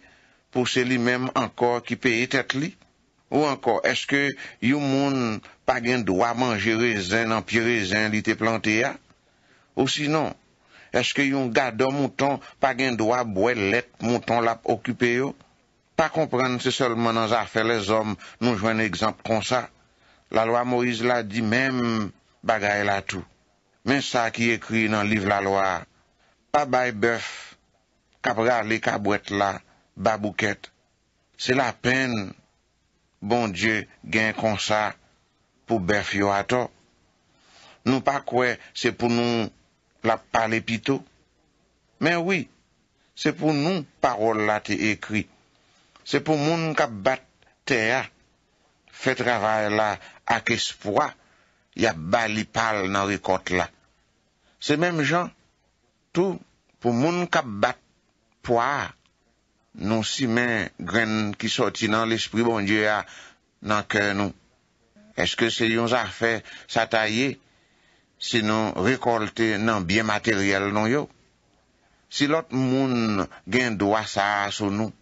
[SPEAKER 1] pou se li mèm ankor ki pe etet li? Ou ankor, eske yon moun pa gen doa manje rezen, an pi rezen li te plante ya? Ou sinon, eske yon gado mouton pa gen doa mou et let mouton la pou okupè yo? Pa komprenn se solman anza fè les om, nou jwen ekzamp kon sa. La loi Moïse la di mèm, bagaye la tou. Men sa ki ekri nan liv la loa, pa baye bef, kabra li kabwet la, babouket, se la pen, bon die gen konsa, pou bef yo ato. Nou pa kwe, se pou nou, la pale pito. Men wii, se pou nou, parol la te ekri. Se pou moun ka bat te ya, fe travaye la, ak espwa, ya bali pal nan rekot la. Se menm jan, tou pou moun kap bat poa, nou si men gren ki soti nan l'esprit bon die a nan kè nou. Eske se yon zafè sa tayye, se nou rekolte nan byen materyel non yo. Si lot moun gen doa sa sou nou,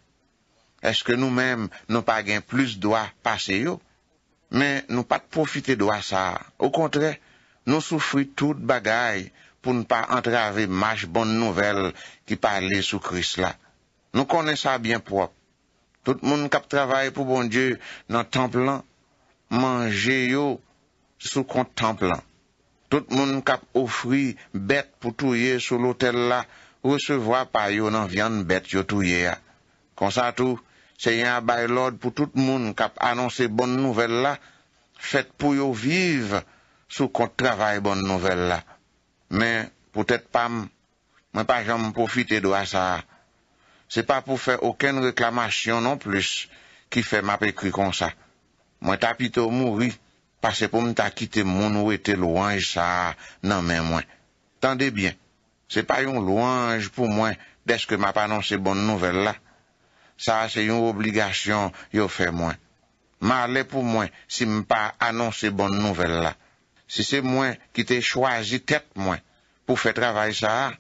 [SPEAKER 1] eske nou menm nou pa gen plus doa pase yo, Men nou pat profite do a sa. Ou kontre nou soufri tout bagay pou nou pa antrave mach bon nouvel ki pale sou kris la. Nou konen sa bien prop. Tout moun kap travaye pou bon die nan temple lan. Mange yo sou kont temple lan. Tout moun kap ofri bet pou touye sou lotel la. Recevwa pa yo nan vyan bet yo touye ya. Kon sa tou. Se yon abay lòd pou tout moun kap anonsè bon nouvel la, fèt pou yo viv sou kont travay bon nouvel la. Men, pou tèt pa mwen pa jan moun profite do a sa. Se pa pou fè okèn reklamasyon non plüs ki fè map ekri kon sa. Mwen tapite ou mouri, pasè pou mwen ta kite moun ou ete louange sa nan men mwen. Tande bien, se pa yon louange pou mwen deske map anonsè bon nouvel la, Sa se yon obligasyon yo fe mwen. Ma ale pou mwen si m pa anonsi bon nouvel la. Si se mwen ki te chwazi tet mwen pou fe travay sa,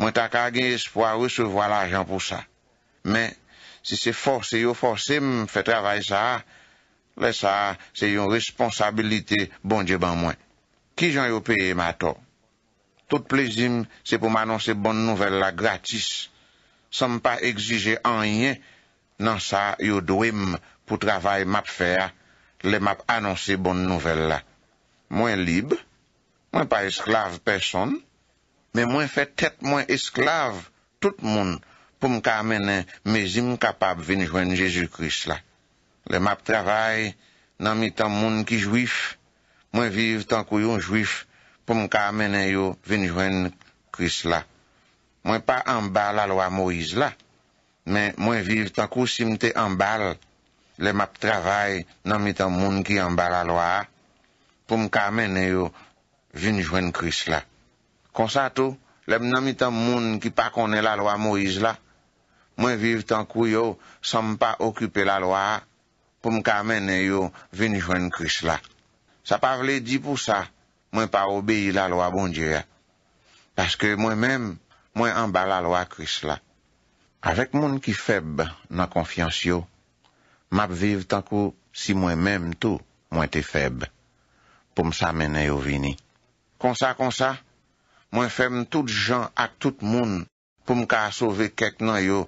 [SPEAKER 1] mwen ta ka gen espo a resevo al ajan pou sa. Men, si se fose yo fose m fe travay sa, le sa se yon responsabilite bon dje ban mwen. Ki jan yo peye m ato? Tout plezime se pou manonsi bon nouvel la gratis. Sanm pa egzije anyen nan sa yo doem pou travay map fè a le map anonsè bon nouvel la. Mwen libe, mwen pa esklav person, men mwen fè tèt mwen esklav tout moun pou mka menen me zim kapab venjwen Jejou Kris la. Le map travay nan mi tan moun ki jouif, mwen viv tan kouyon jouif pou mka menen yo venjwen Jejou Kris la. mwen pa anbal la lo a Moiz la, men mwen viv tan kou si mte anbal, lè m ap travay nan mi tan moun ki anbal la lo a, pou m ka amene yo vini jwen kris la. Konsato, lè m nan mi tan moun ki pa konen la lo a Moiz la, mwen viv tan kou yo san m pa okupe la lo a, pou m ka amene yo vini jwen kris la. Sa pavle di pou sa, mwen pa obeye la lo a bon dje. Paske mwen menm, mwen ambala lwa kris la. Awek moun ki feb nan konfians yo, map viv tankou si mwen menm tou mwen te feb, pou msa menn yo vini. Konsa konsa, mwen fem tout jan ak tout moun pou mka sove kek nan yo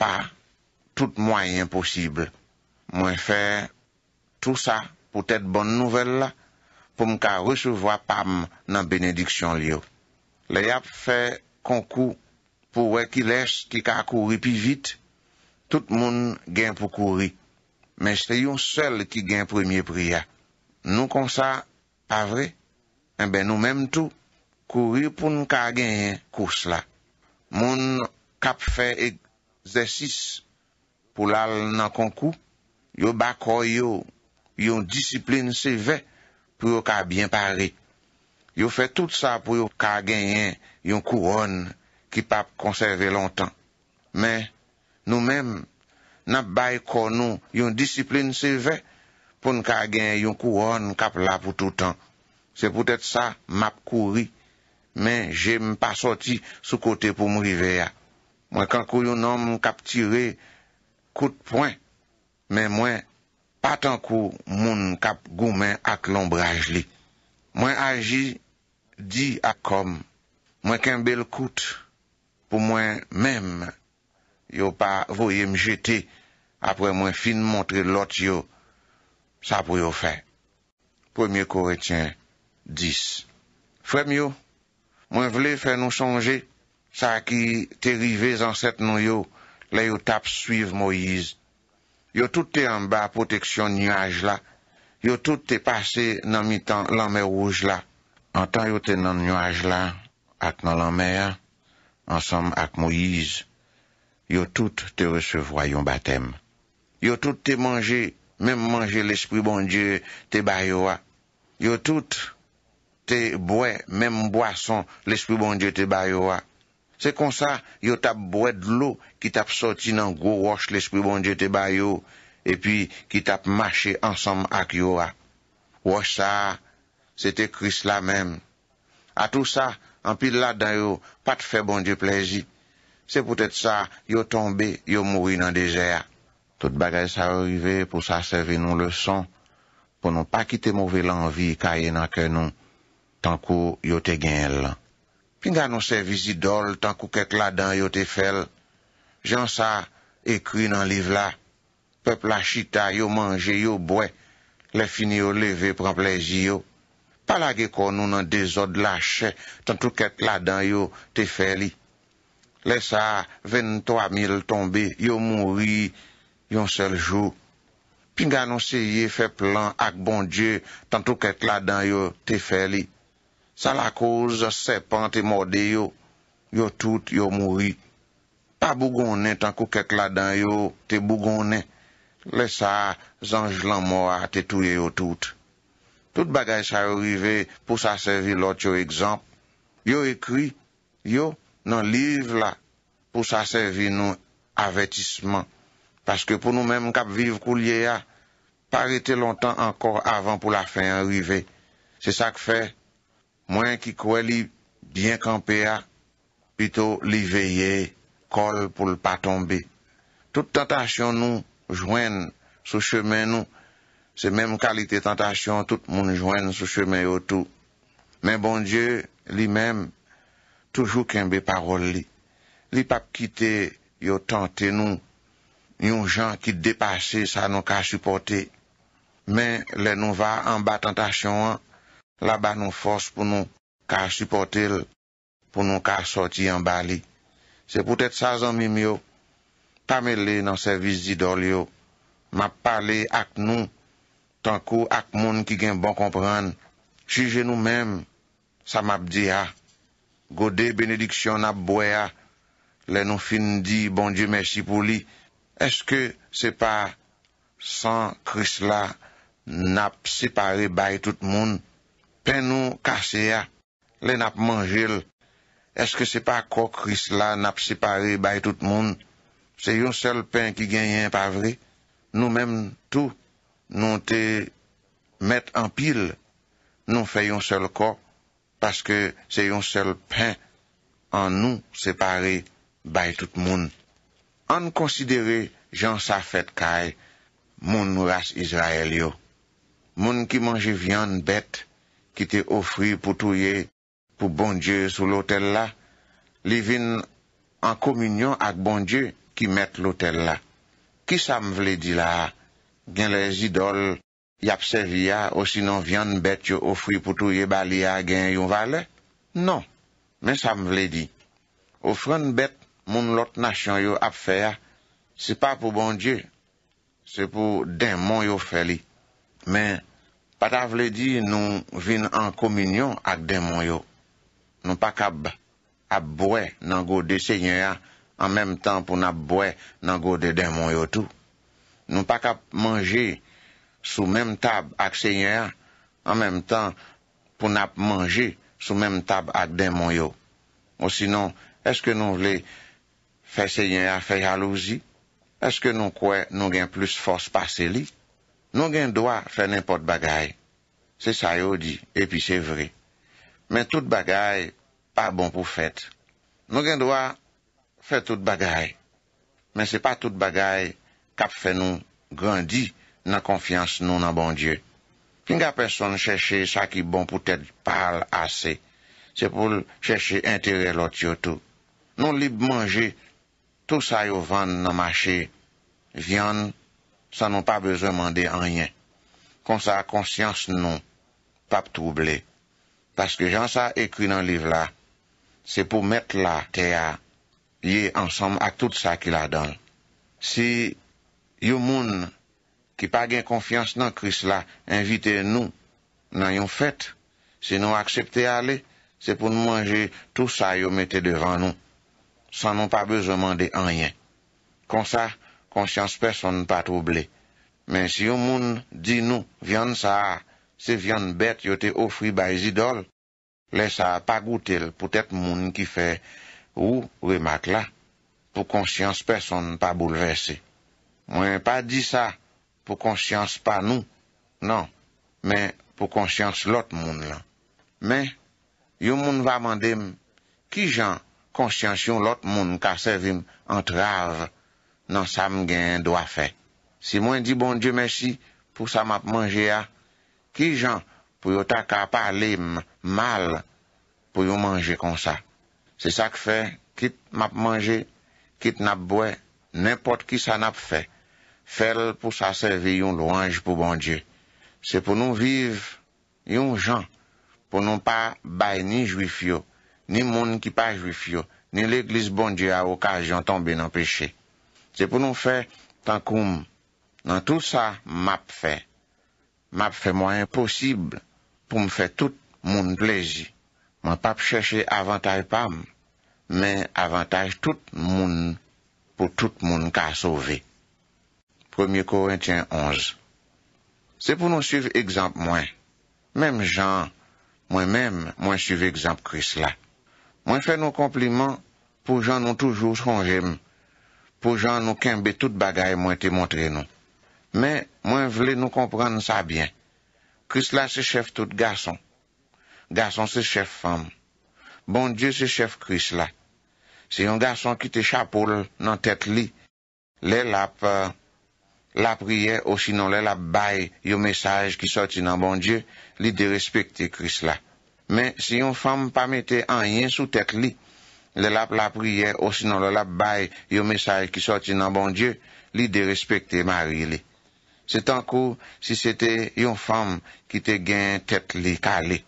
[SPEAKER 1] pa tout mwayen posible. Mwen fe tout sa pou tèt bon nouvel la pou mka resevwa pam nan benediksyon li yo. Le yap fe... Konkou pou wè ki lèche ki ka kouri pi vit, tout moun gen pou kouri. Men jte yon sel ki gen premye priya. Nou konsa, pa vre, enbe nou menm tou, kouri pou nou ka gen kous la. Moun kap fè eg zesis pou lal nan konkou, yo bakoy yo yon disipline se vè pou yo ka bien parek. yo fè tout sa pou yo ka genyen yon kouon ki pap konserve lontan. Men, nou men, nap bay konou yon disipline se ve pou nou ka genyen yon kouon kap la pou toutan. Se pou tèt sa, map kouri, men, jem pa soti sou kote pou mou riveya. Mwen, kankou yon nom mou kap tire kout poin, men, mwen, patankou moun kap goumen ak lombraj li. Mwen aji Di akom, mwen ken bel kout pou mwen menm yo pa voye mjeti apre mwen fin montre lot yo, sa pou yo fè. Premier koretyen, dis. Fèm yo, mwen vle fè nou sonje sa ki te rive zan set nou yo, la yo tap suiv Moïse. Yo tout te amba poteksyon niwaj la, yo tout te pase nan mi tan lanme rouj la. an tan yo te nan nyoaj la, ak nan lan meya, ansam ak Moïse, yo tout te resevwa yon batem. Yo tout te manje, men manje l'esprit bon Dieu te bayowa. Yo tout te boue, men boason l'esprit bon Dieu te bayowa. Se konsa, yo tap boue d'lo, ki tap soti nan gwo roche l'esprit bon Dieu te bayo, e pi ki tap mache ansam ak yo wa. Roche sa a, se te kris la menm. A tou sa, anpil la dan yo, pat fe bon di plèzi. Se pou tèt sa, yo tombe, yo moui nan dejea. Tout bagay sa rive pou sa seve nou le son, pou nou pa kite mouvel anvi ka ye nan ken nou, tankou yo te gen el lan. Pin ga nou seve zidol, tankou kek la dan yo te fel. Jan sa, ekri nan liv la, pepl la chita, yo manje, yo bwe, le fini yo leve, pran plèzi yo. Palage kon nou nan dezod lache, tan tou ket ladan yo te feli. Lesa ven toa mil tombe, yo mouri yon sel jou. Pinga non seye fe plan ak bon die, tan tou ket ladan yo te feli. Salakouz sepan te morde yo, yo tout yo mouri. Pa bougonnen tan tou ket ladan yo te bougonnen, lesa zanj lan moua te touye yo tout. Tout bagay sa yo rive pou sa sevi lot yo egzamp. Yo ekwi, yo nan liv la pou sa sevi nou avetisman. Paske pou nou menm kap viv kou liye ya, pa rete lontan ankor avan pou la fey anrive. Se sa ke fe, mwen ki kwe li byen kampe ya, pito li veye kol pou l pa tombe. Tout tentasyon nou jwen sou chemen nou, Se menm kalite tentasyon, tout moun jwen sou chemen yo tou. Men bon die, li menm, toujou kembe parol li. Li pap kite yo tante nou, yon jan ki depase sa nou ka suporte. Men, le nou va an ba tentasyon an, la ba nou fos pou nou ka suporte, pou nou ka soti an ba li. Se pou tete sa zan mim yo, pa me le nan servis di do li yo. Ma pa le ak nou. tankou ak moun ki gen bon kompran, chije nou men, sa map di ya, gode benediksyon ap boye ya, le nou fin di, bon diye mersi pou li, eske se pa, san kris la, nap separe bay tout moun, pen nou kase ya, le nap manjel, eske se pa ko kris la, nap separe bay tout moun, se yon sel pen ki gen yen pa vre, nou men tou, Nou te met an pil, nou fe yon sel ko, paske se yon sel pen an nou separe bay tout moun. An konsidere jan sa fet kay, moun rase Israel yo. Moun ki manje vyan bet, ki te ofri pou touye pou bon dje sou lotel la, li vin an kominyon ak bon dje ki met lotel la. Ki sa m vle di la a? gen le zidol, yapsevi ya, osinon vyan bet yo ofri pou tou ye bali ya gen yon vale, non, men sa m vle di, ofran bet moun lot nasyon yo ap fe ya, se pa pou bon Diyo, se pou den mon yo fe li, men, pata vle di nou vin an kominyon ak den mon yo, nou pa kab abwe nan go de se nye ya, an menm tan pou nan abwe nan go de den mon yo tou, Nou pa kap manje sou menm tab ak se nye a, an menm tan pou nap manje sou menm tab ak den mon yo. Ou sinon, eske nou vle fè se nye a fè yalouzi, eske nou kwe nou gen plus fòs pa se li, nou gen doa fè nèmpòt bagay. Se sa yo di, epi se vre. Men tout bagay pa bon pou fèt. Nou gen doa fè tout bagay, men se pa tout bagay fè. Kap fè nou grandi nan konfians nou nan bon die. Fin ga person chèche sa ki bon pou tèd pal asè. Se pou chèche entere lot yotou. Non lib manje, tout sa yo vande nan mache. Vyan, sa nou pa bezè mande anyen. Kon sa konsyans nou, pap touble. Paske jan sa ekwi nan liv la, se pou met la teya, ye ansom ak tout sa ki la don. Si, Yo moun ki pa gen konfians nan kris la, invite nou nan yon fèt, se nou aksepte ale, se pou nou manje tout sa yo mette devan nou, san nou pa bezouman de anyen. Kon sa, konsyans person nan pa trouble. Men si yo moun di nou, vyan sa, se vyan bet yo te ofri bay zidol, le sa pa goutel pou tèt moun ki fe ou remak la, pou konsyans person nan pa bouleverse. Mwen pa di sa pou konsyans pa nou, nan, men pou konsyans lot moun lan. Men, yon moun va mandem, ki jan konsyans yon lot moun ka sevim antrave nan sa mgen do a fe. Si mwen di bon Diyo Mersi pou sa map manje a, ki jan pou yo taka pa alem mal pou yo manje kon sa. Se sa ke fe, kit map manje, kit nap bwe, Nèmpote ki sa nap fè, fèl pou sa sèvi yon louange pou bon Dje. Se pou nou viv yon jan, pou nou pa bay ni jwifyo, ni moun ki pa jwifyo, ni l'Eglise bon Dje a okaj yon tombe nan peche. Se pou nou fè, tan koum, nan tout sa map fè. Map fè mwen imposible pou mwen fè tout moun plezi. Mwen pa chèche avantaj pam, men avantaj tout moun plezi. pou tout moun ka sove. 1 Korintien 11 Se pou nou suiv exemple mwen, mwen jen, mwen mwen, mwen suiv exemple Chris la. Mwen fè nou kompliment pou jen nou toujou chonjem, pou jen nou kembe tout bagay mwen te montre nou. Men, mwen vle nou kompran sa byen. Chris la se chef tout gason. Gason se chef fam. Bon dieu se chef Chris la. Se yon gason ki te chapol nan tet li, le lap euh, priye o sino le lap bay yo mesaj ki soti nan bon Diyo, li de respekte kris la. Men, se yon fam pa mete an yen sou tet li, le lap la priye o sino le lap bay yo mesaj ki soti nan bon Diyo, li de respekte mari li. Se tankou, si se te yon fam ki te gen tet li ka li,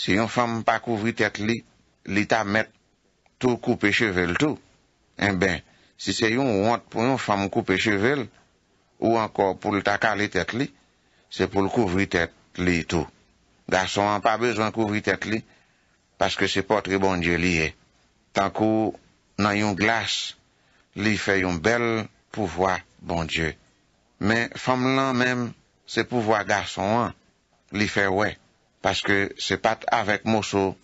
[SPEAKER 1] se yon fam pa kouvri tet li, li ta met, tou koupe chevel tou, en eh ben, si se yon want pou yon fam koupe chevel, ou anko pou l takale tet li, se pou l kouvri tet li tou. Garson an pa bezon kouvri tet li, paske se potre bon die li e. Tankou nan yon glas, li fe yon bel pouvoi bon die. Men fam lan men, se pouvoi garson an, li fe we, paske se pat avèk moso,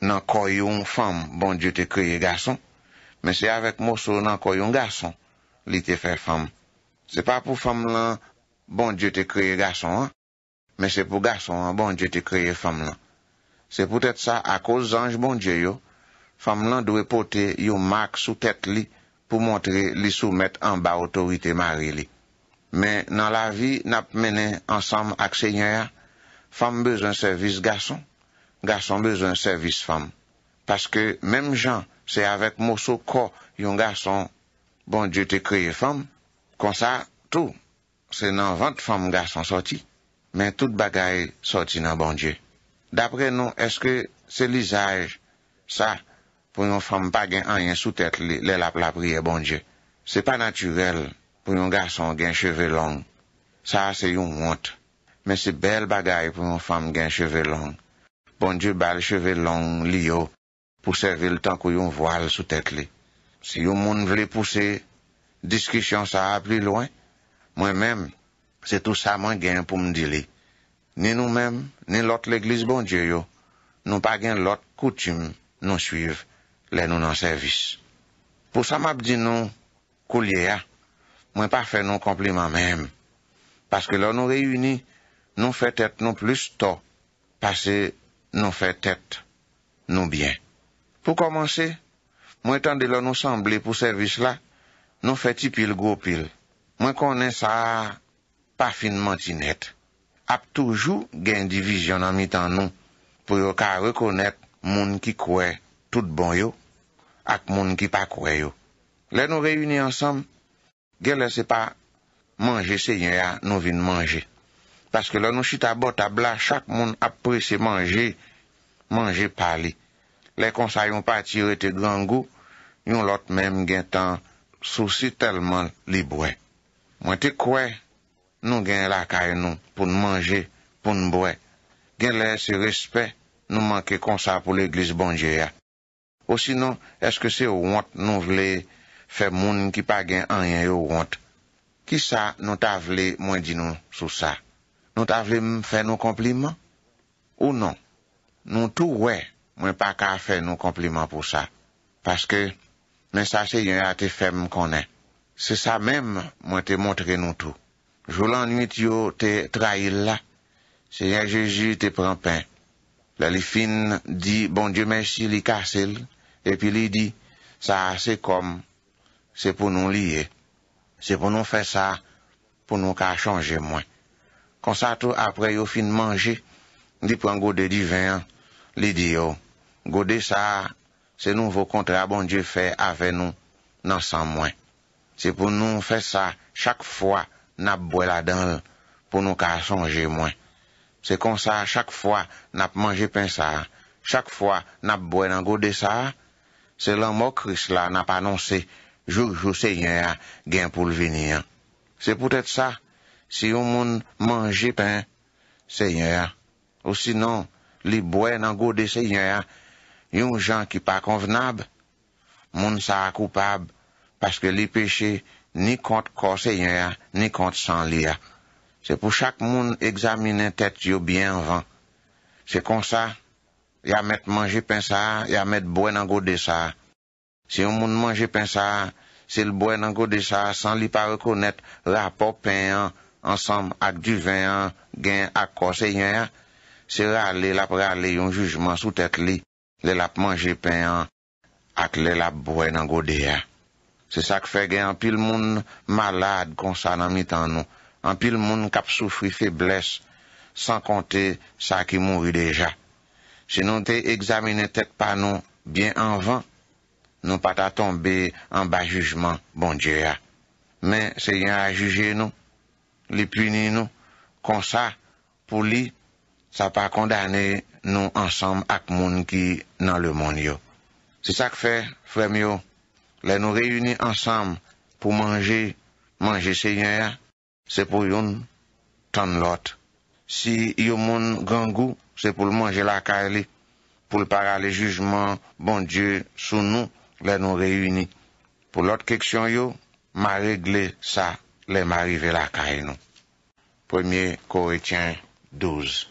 [SPEAKER 1] nan koy yon fam, bon diyo te kreye gason, men se avek moso nan koy yon gason, li te fe fam. Se pa pou fam lan, bon diyo te kreye gason an, men se pou gason an, bon diyo te kreye fam lan. Se pou tèt sa, akos zanj bon diyo yo, fam lan dwe pote yo mak sou tèt li, pou montre li sou met an ba otorite mare li. Men nan la vi nap menen ansam ak se nye a, fam bezon servis gason, Garson bezon servis fam. Paske menm jan, se avek moso ko yon garson bon die te kreye fam, konsa tou, se nan vant fam garson soti, men tout bagay soti nan bon die. Dapre nou, eske se lisaj, sa pou yon fam pa gen an yon soutet le lapla priye bon die. Se pa naturel pou yon garson gen cheve long. Sa se yon mwant. Men se bel bagay pou yon fam gen cheve long. bon diyo bal cheve long li yo pou seve l tan kou yon voal sou tek li. Si yon moun vle pouse diskisyon sa ap li lwen, mwen men, se tou sa mwen gen pou mdi li. Ni nou men, ni lot l eglise bon diyo yo, nou pa gen lot koutim nou suive le nou nan servis. Pou sa mabdi nou kou liya, mwen pa fe nou kompliment men, paske lor nou reyuni, nou fe tet nou plus to pase Nou fè tèt, nou byen. Pou komanse, mwen tan de lò nou sanble pou servis la, nou fè ti pil, gwo pil. Mwen konen sa pa finman ti net. Ap toujou gen divizyon an mi tan nou, pou yo ka rekonèt moun ki kwe tout bon yo, ak moun ki pa kwe yo. Le nou reyuni ansam, gen lese pa manje se yon ya nou vin manje. Paske lò nou chita bot a bla, chak moun apre se manje, manje pali. Lè konsa yon patire te gran gou, yon lot mèm gen tan sou si telman li bwe. Mwen te kwe, nou gen lakay nou pou nmanje, pou nbwe. Gen lè se respè, nou manke konsa pou l'Eglise bonje ya. Osinon, eske se ou want nou vle fè moun ki pa gen anyen yo want. Ki sa nou ta vle mwen di nou sou sa? nou ta vlèm fè nou kompliment ou nan? Nou tou wè, mwen pa ka fè nou kompliment pou sa. Paske, mwen sa se yon a te fèm konè. Se sa mèm mwen te montre nou tou. Joulan nwit yo te trail la, se yon Jeji te pranpè. La li fin di, bon Dieu mèsi li kase lè, epi li di, sa se kom, se pou nou liye. Se pou nou fè sa, pou nou ka chanje mwen. Kon sa tou apre yo fin manje, di pran gode di ven, li di yo, gode sa, se nou vo kontre a bon di fe avè nou, nan san mwen. Se pou nou fe sa, chak fwa nap bwe la den, pou nou ka sonje mwen. Se kon sa, chak fwa nap manje pen sa, chak fwa nap bwe nan gode sa, se lan mokris la nap anonse, joujou se yen a gen pou l vini. Se pou tèt sa, Si yon moun manje pen, se yon ya. Ou sinon, li bwè nan gode se yon ya. Yon jan ki pa konvenab, moun sa akoupab, paske li peche ni kont ko se yon ya, ni kont san li ya. Se pou chak moun examine tet yo bien van. Se konsa, yon met manje pen sa, yon met bwè nan gode sa. Si yon moun manje pen sa, se l bwè nan gode sa, san li pa rekonet, la po pen yon, ansanm ak du vèyan gen ak kosè yè ya, se rà lè lap rà lè yon jujman sou tek li, lè lap manje penyan ak lè lap bwè nan godè ya. Se sa k fè gen an pil moun malade konsa nan mitan nou, an pil moun kap soufri febles, san kontè sa ki mouri deja. Se nou te examine tek pa nou bien anvan, nou pata tombe an ba jujman bon djè ya. Men se yè a jujè nou, Li puni nou konsa pou li sa pa kondane nou ansanm ak moun ki nan le moun yo. Se sa k fe, fremyo, le nou reyuni ansanm pou manje, manje se yon ya, se pou yon tan lot. Si yo moun gangou, se pou manje la ka li, pou para le jujman, bon die sou nou, le nou reyuni. Po lot keksyon yo, ma regle sa. lèm arrive lakay nou. Premier koretyen 12.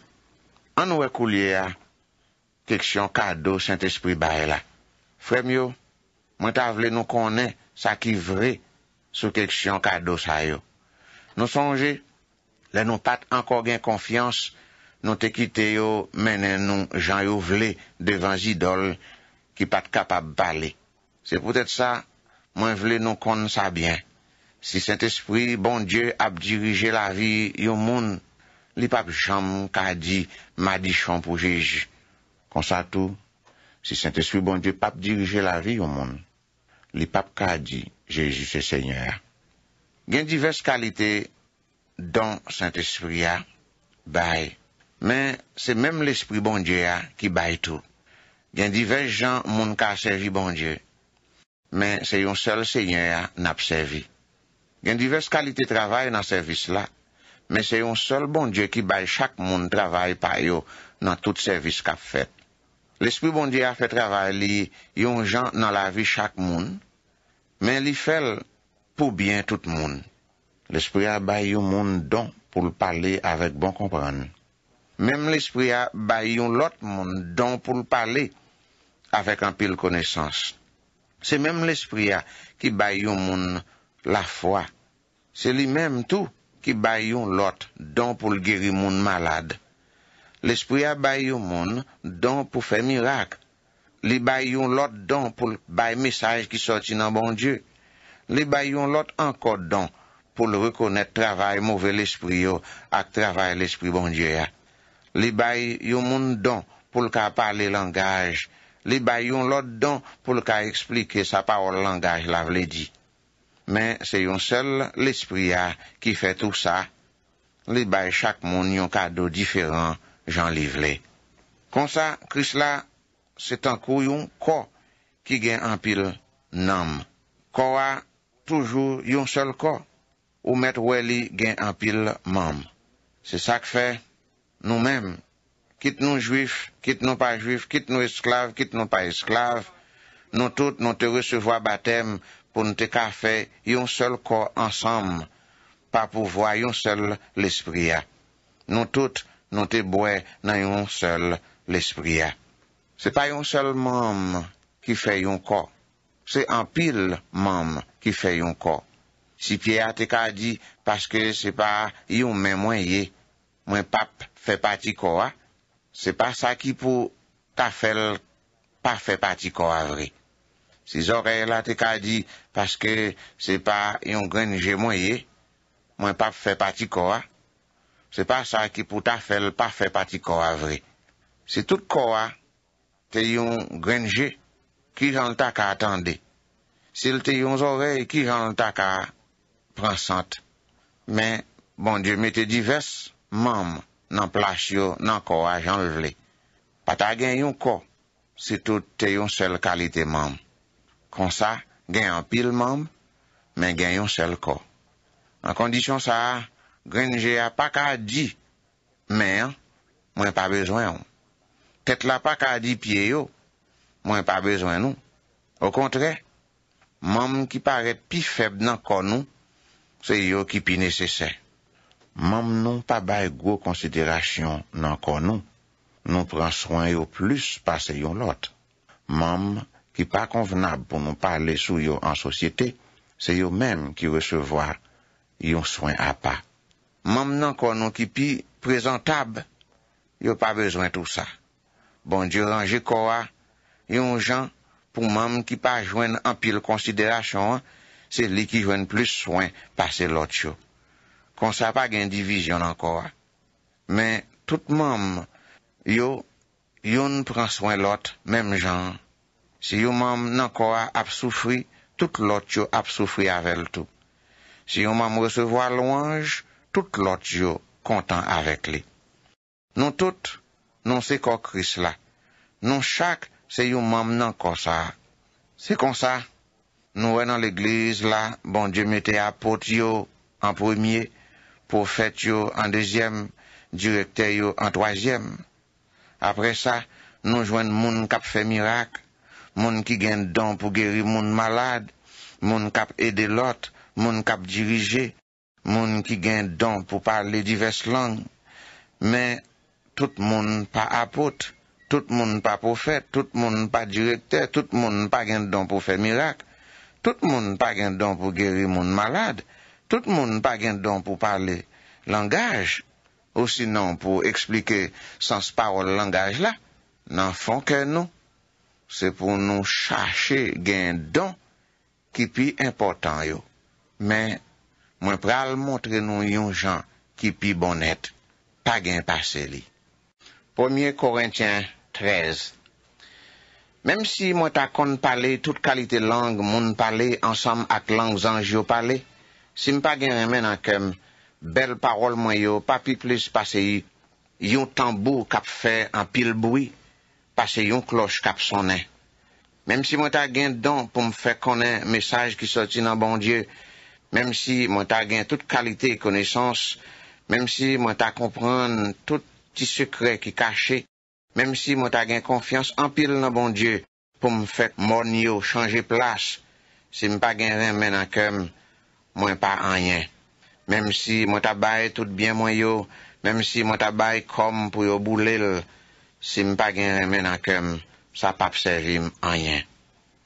[SPEAKER 1] An nou ekou liye a, keksyon kado, sent espri bae la. Frem yo, mwen ta vle nou konen, sa ki vre, sou keksyon kado sa yo. Nou sonje, lè nou pat anko gen konfians, nou te kite yo, menen nou jan yo vle, devan zidol, ki pat kapab bale. Se pwetet sa, mwen vle nou konen sa bien. Si Saint-Esprit bon Dieu ap dirije la vi yo moun, li pape chan moun ka di ma di chan pou Jeji. Konsa tou, si Saint-Esprit bon Dieu pape dirije la vi yo moun, li pape ka di Jeji se seigne a. Gen divers kalite don Saint-Esprit a baye, men se men l'Esprit bon Dieu a ki baye tou. Gen divers jan moun ka sevi bon Dieu, men se yon sel seigne a nap sevi. Gen divers kalite travay nan servis la, men se yon sol bon Dje ki bay chak moun travay pa yo nan tout servis kap fet. L'esprit bon Dje a fe travay li yon jan nan la vi chak moun, men li fel pou bien tout moun. L'esprit a bay yon moun don pou l'pale avèk bon kompran. Mem l'esprit a bay yon lot moun don pou l'pale avèk an pil konesans. Se mem l'esprit a ki bay yon moun... La fwa, se li menm tou ki bay yon lot don pou l geri moun malade. L espri a bay yon moun don pou fe mirak. Li bay yon lot don pou bay mesaj ki soti nan bon Diyo. Li bay yon lot anko don pou l rekonet travay mouve l espri yo ak travay l espri bon Diyo ya. Li bay yon moun don pou l ka pale langaj. Li bay yon lot don pou l ka explike sa parol langaj la vle diy. men se yon sel l'espri ya ki fe tout sa, li bay chak moun yon kado diferan jan liv le. Konsa, kris la, se tankou yon ko ki gen anpil nam. Ko a toujou yon sel ko, ou met weli gen anpil mam. Se sak fe nou mem, kit nou juif, kit nou pa juif, kit nou esklav, kit nou pa esklav, nou tout nou te resevoa batem, pou nou te ka fe yon sel ko ansam, pa pou vwa yon sel l'esprit ya. Nou tout nou te bwe nan yon sel l'esprit ya. Se pa yon sel mam ki fe yon ko, se an pil mam ki fe yon ko. Si pi a te ka di, paske se pa yon men mwen ye, mwen pap fe pati ko a, se pa sa ki pou ta fel pa fe pati ko avri. Si zorey e. bon la te ka di paske se pa yon grenje mwenye, mwen pa fe pati kowa. Se pa sa ki pou ta fel pa fe pati kowa vre. Se tout kowa te yon grenje, ki jan lta ka atande. Se lte yon zorey, ki jan lta ka pransante. Men, bon diyo, me te divers mam nan plasyo nan kowa jan vle. Pa ta gen yon kwa, se tout te yon sel kalite mam. Kon sa, gen yon pil mame, men gen yon sel ko. An kondisyon sa, grenje a pa ka di, men, mwen pa bezwen yon. Tet la pa ka di piye yo, mwen pa bezwen yon. O kontre, mame ki pare pi feb nan kon nou, se yo ki pi nesesen. Mame nou pa bay gwo konsiderasyon nan kon nou, nou pran swan yo plus pa se yon lot. Mame, I pa konvenab pou moun pale sou yo an sosyete, se yo menm ki resevoa yon swen a pa. Mèm nan konon ki pi prezentab, yo pa bezwen tout sa. Bon, di ranje kowa, yon jan pou menm ki pa jwen an pil konsiderasyon, se li ki jwen plus swen pase lot yo. Kon sa pa gen divizyon an kowa. Men, tout menm yo, yon pran swen lot, menm jan konon. Si yon mam nan kora ap soufri, tout lot yo ap soufri avèl tou. Si yon mam resevo alouanj, tout lot yo kontan avèk li. Nou tout, nou se kokris la. Nou chak, se yon mam nan konsa. Se konsa, nou wè nan l'eglise la, bon, diyo mette apot yo an pwemye, pou fèt yo an dezyem, diyo rektè yo an twazyem. Apre sa, nou jwen moun kap fè mirak, Moun ki gen don pou geri moun malade, moun kap ede lot, moun kap dirije, moun ki gen don pou pale divers lang, men tout moun pa apote, tout moun pa profet, tout moun pa direkte, tout moun pa gen don pou fe mirak, tout moun pa gen don pou geri moun malade, tout moun pa gen don pou pale langaj, ou sinon pou explike sans parol langaj la, nan fon ke nou. Se pou nou chache gen don ki pi importan yo. Men, mwen pral montre nou yon jan ki pi bonet, pa gen pase li. Premier Korintyen 13 Mem si mwen takon pale, tout kalite lang moun pale, ansam ak lang zanj yo pale, si mwen pa gen remen ak kem, bel parol mwen yo, pa pi plus pase yon tambou kap fe an pil boui, pase yon kloche kap sonen. Mem si mwen ta gen don pou mwen fek konen mesaj ki soti nan bon Diyo, mem si mwen ta gen tout kalite e konesans, mem si mwen ta kompran tout ti sekre ki kache, mem si mwen ta gen konfians empil nan bon Diyo pou mwen fek moun yo chanje plas, se mwen pa gen ren men an kem, mwen pa anyen. Mem si mwen ta bay tout bien mwen yo, mem si mwen ta bay kom pou yo boulel, Si m pa gen remen akèm, sa pap serim anyen.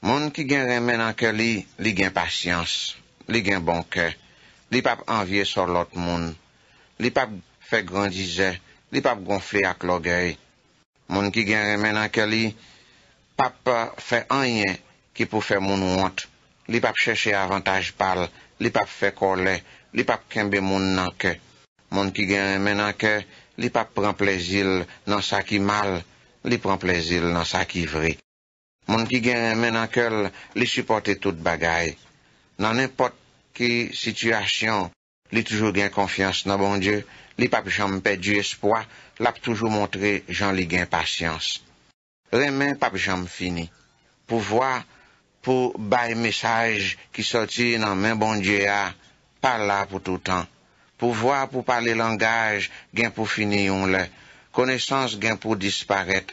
[SPEAKER 1] Moun ki gen remen akè li, li gen pasyans, li gen bonkè. Li pap anvyè sor lot moun. Li pap fè grandize, li pap gonflè ak logèy. Moun ki gen remen akè li, pap uh, fè anyen ki pou fè moun want. Li pap chèche avantaj bal, li pap fè kolè, li pap kèmbe moun nankè. Moun ki gen remen akè, Li pap pran plezil nan sa ki mal, li pran plezil nan sa ki vre. Moun ki gen men ankel, li supporte tout bagay. Nan enpot ki sityasyon, li toujou gen konfians nan bon die, li pap jom pe di espoi, lap toujou montre jan li gen pasyans. Remen pap jom fini. Pou vwa pou bay mesaj ki soti nan men bon die a, pa la pou tout an. Pou vwa pou pale langaj, gen pou fini yon le. Konesans gen pou disparet.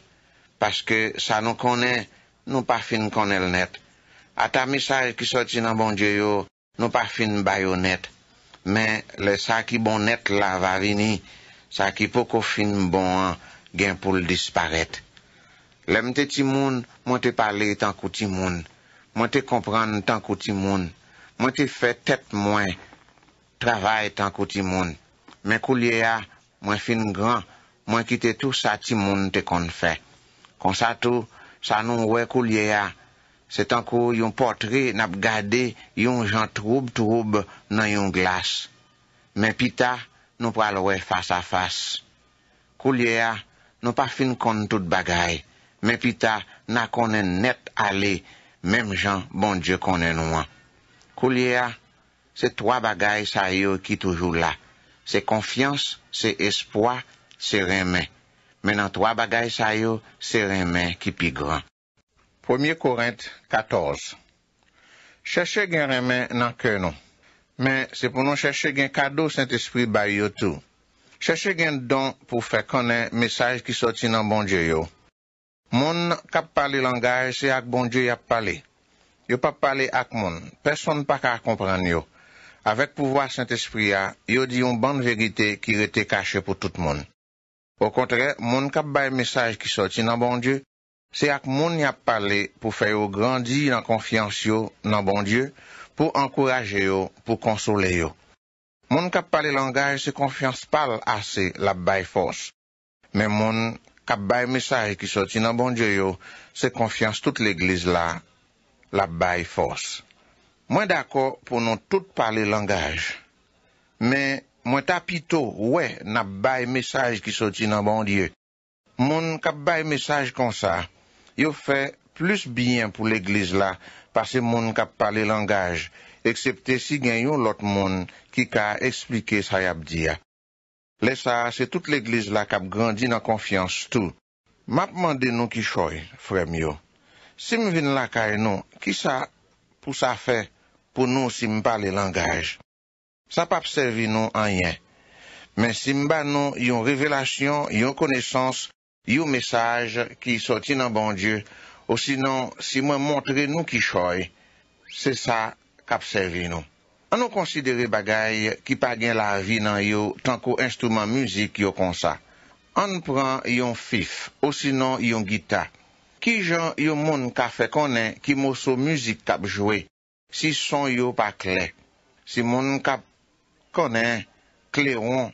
[SPEAKER 1] Paske sa nou kone, nou pa fin konel net. Ata misay ki soti nan bon djeyo, nou pa fin bayo net. Men le sa ki bon net la varini, sa ki poko fin bon, gen pou disparet. Le mte timoun, mwen te pale tankou timoun. Mwen te kompran tankou timoun. Mwen te fe tet mwen. travaye tankou ti moun. Men kou liye a, mwen fin gran, mwen kite tou sa ti moun te kon fè. Kon sa tou, sa nou wè kou liye a, se tankou yon potre nap gade yon jan troub troub nan yon glas. Men pita, nou pral wè fasa fasa. Kou liye a, nou pa fin kon tout bagay. Men pita, nan konen net ale, menm jan bon dje konen wan. Kou liye a, Se 3 bagay sa yo ki toujou la. Se konfians, se espoi, se remen. Menan 3 bagay sa yo, se remen ki pi gran. Premier Korent 14 Cherche gen remen nan ke nou. Men se pou nou cherche gen kado sent espri bay yo tou. Cherche gen don pou fe kone mesaj ki soti nan bonje yo. Moun kap pale langay se ak bonje yap pale. Yo pa pale ak moun. Person pa ka kompran yo. Avek pouvoa Saint-Esprit-ya, yo di yon ban verite ki rete kache pou tout moun. Ou kontre, moun kap baye mesaj ki soti nan bon Diyo, se ak moun yap pale pou feyo grandi nan konfians yo nan bon Diyo, pou ankoraje yo, pou konsole yo. Moun kap pale langaj se konfians pal ase la baye fos, men moun kap baye mesaj ki soti nan bon Diyo yo se konfians tout l'Eglise la la baye fos. Mwen dako pou nou tout pale langaj. Men, mwen tapito, wè, nap baye mesaj ki soti nan bon diyo. Moun kap baye mesaj kon sa, yo fè plus biyen pou l'egliz la, pase moun kap pale langaj, eksepte si gen yon lot moun ki ka eksplike sa yap diya. Lè sa, se tout l'egliz la kap grandi nan konfians tou. Map mande nou ki choy, fremyo. Si mwen vin la kare nou, ki sa pou sa fè? pou nou si mba le langaj. Sa pa ap servi nou anyen. Men si mba nou yon revelasyon, yon konesans, yon mesaj ki soti nan bon die, ou sinon si mwen montre nou ki choy, se sa kap servi nou. An nou konsidere bagay ki pa gen la avi nan yo tanko instrument muzik yo konsa. An nou pran yon fif, ou sinon yon gita. Ki jan yon moun ka fe konen ki mou so muzik kap jwe. Si son yo pa kle. Si moun kap kone kleon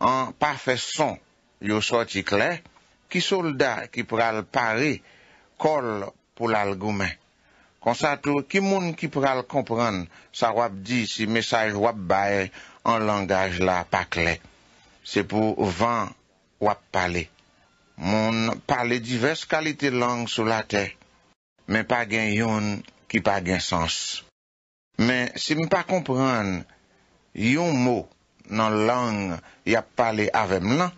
[SPEAKER 1] an pafe son yo soti kle. Ki solda ki pral pare kol pou lal goumen. Konsato ki moun ki pral kompran sa wap di si mesaj wap baye an langaj la pa kle. Se pou van wap pale. Moun pale divers kalite lang sou la te. Men pa gen yon... ki pa gen sens. Men, se mi pa kompran, yon mou nan lang yap pale avem lan,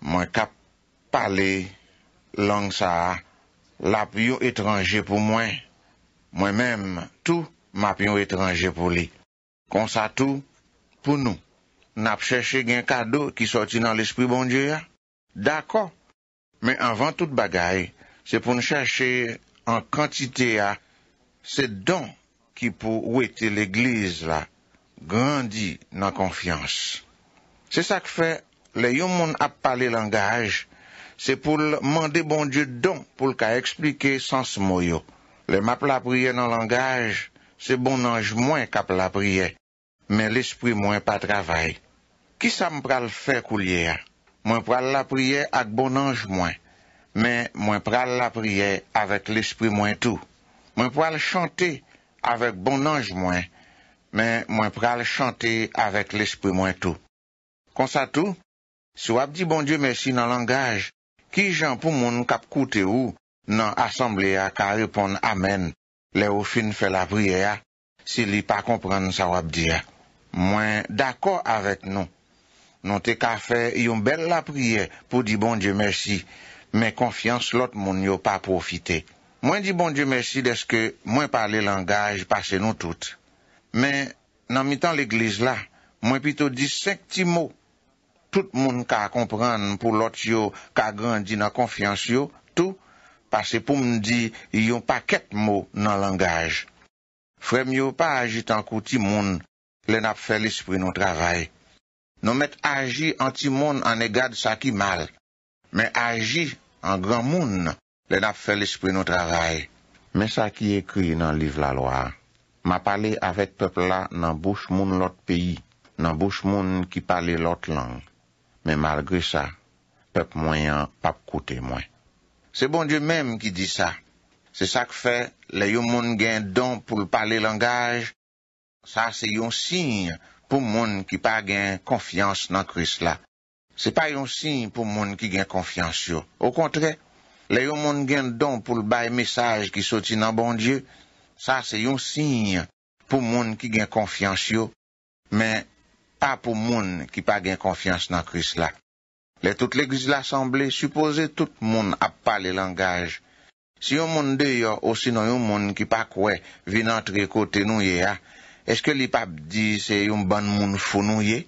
[SPEAKER 1] mwen kap pale lang sa, lap yon etranje pou mwen, mwen menm, tou map yon etranje pou li. Kon sa tou, pou nou. Nap chèche gen kado ki soti nan l'esprit bon die ya? Dako. Men, anvan tout bagay, se pou nou chèche an kantite ya Se don ki pou ou ete l'eglize la, Grandi nan konfians. Se sa k fe, le yon moun ap pale langaj, Se pou mande bon die don pou l'ka eksplike sans mou yo. Le map la priye nan langaj, Se bon anj mwen kap la priye, Men l'espri mwen pa travay. Ki sa m pral fe koulye a? Mwen pral la priye ak bon anj mwen, Men mwen pral la priye avet l'espri mwen tou. Mwen pou al chante avèk bon anj mwen, men mwen pou al chante avèk l'espri mwen tou. Konsa tou, sou ap di bon Diyo mersi nan langaj, ki jan pou moun kap koute ou nan asamble a ka repon amen, le ou fin fè la priye a, se li pa kompran sa wap diya. Mwen d'akor avèk nou. Non te ka fè yon bel la priye pou di bon Diyo mersi, men konfyan slot moun yo pa profite. Mwen di bon diye mersi deske mwen pale langaj pase nou tout. Men nan mi tan l'eglize la, mwen pito di sekti mou. Tout moun ka kompran pou lot yo ka grandi nan konfians yo, tout. Pase pou mwen di yon paket mou nan langaj. Frem yo pa aji tankou ti moun, lè nap felis pri nou travay. Nou met aji an ti moun an e gade sa ki mal. Men aji an gran moun nan. le nap fè l'espri nou travay. Men sa ki ekri nan liv la loa, ma pale avèk peple la nan bouch moun lot peyi, nan bouch moun ki pale lot lang. Men malgre sa, pepe mwenyan pap kote mwen. Se bon die mèm ki di sa, se sa k fè, le yo moun gen don pou pale langaj, sa se yon sin pou moun ki pa gen konfians nan kris la. Se pa yon sin pou moun ki gen konfians yo. Ou kontre, Le yon moun gen don pou l baye mesaj ki soti nan bon die, sa se yon sign pou moun ki gen konfians yo, men pa pou moun ki pa gen konfians nan kris la. Le tout le gizil asemble, suppose tout moun ap pale langaj. Si yon moun deyo, o sino yon moun ki pa kwe, vi nan tre kote nou ye a, eske li pap di se yon ban moun foun nou ye?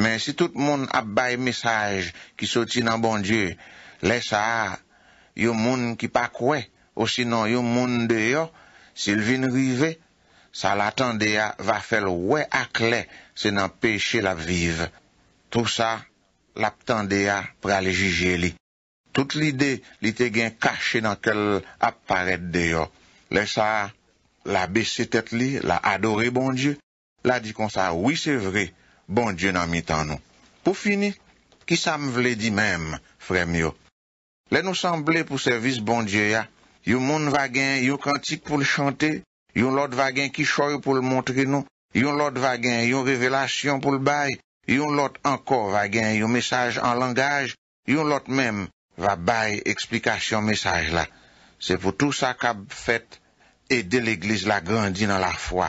[SPEAKER 1] Men si tout moun ap baye mesaj ki soti nan bon die, le sa a, Yon moun ki pa kwe, osinon yon moun de yo, sil vin rive, sa latan de ya va fel we akle se nan peche la vive. Tou sa, lap tan de ya pralijije li. Tout li de, li te gen kache nan kel ap paret de yo. Le sa, la besi tet li, la adore bon die, la di kon sa, oui se vre, bon die nan mitan nou. Po fini, ki sa m vle di menm fremyo, Le nou sanble pou servis bon die ya, yon moun vagen yon kantik pou l chante, yon lot vagen ki choy pou l montre nou, yon lot vagen yon revelasyon pou l bay, yon lot anko vagen yon mesaj an langaj, yon lot mem va bay eksplikasyon mesaj la. Se pou tout sa kap fet, ede l Eglise la grandi nan la fwa.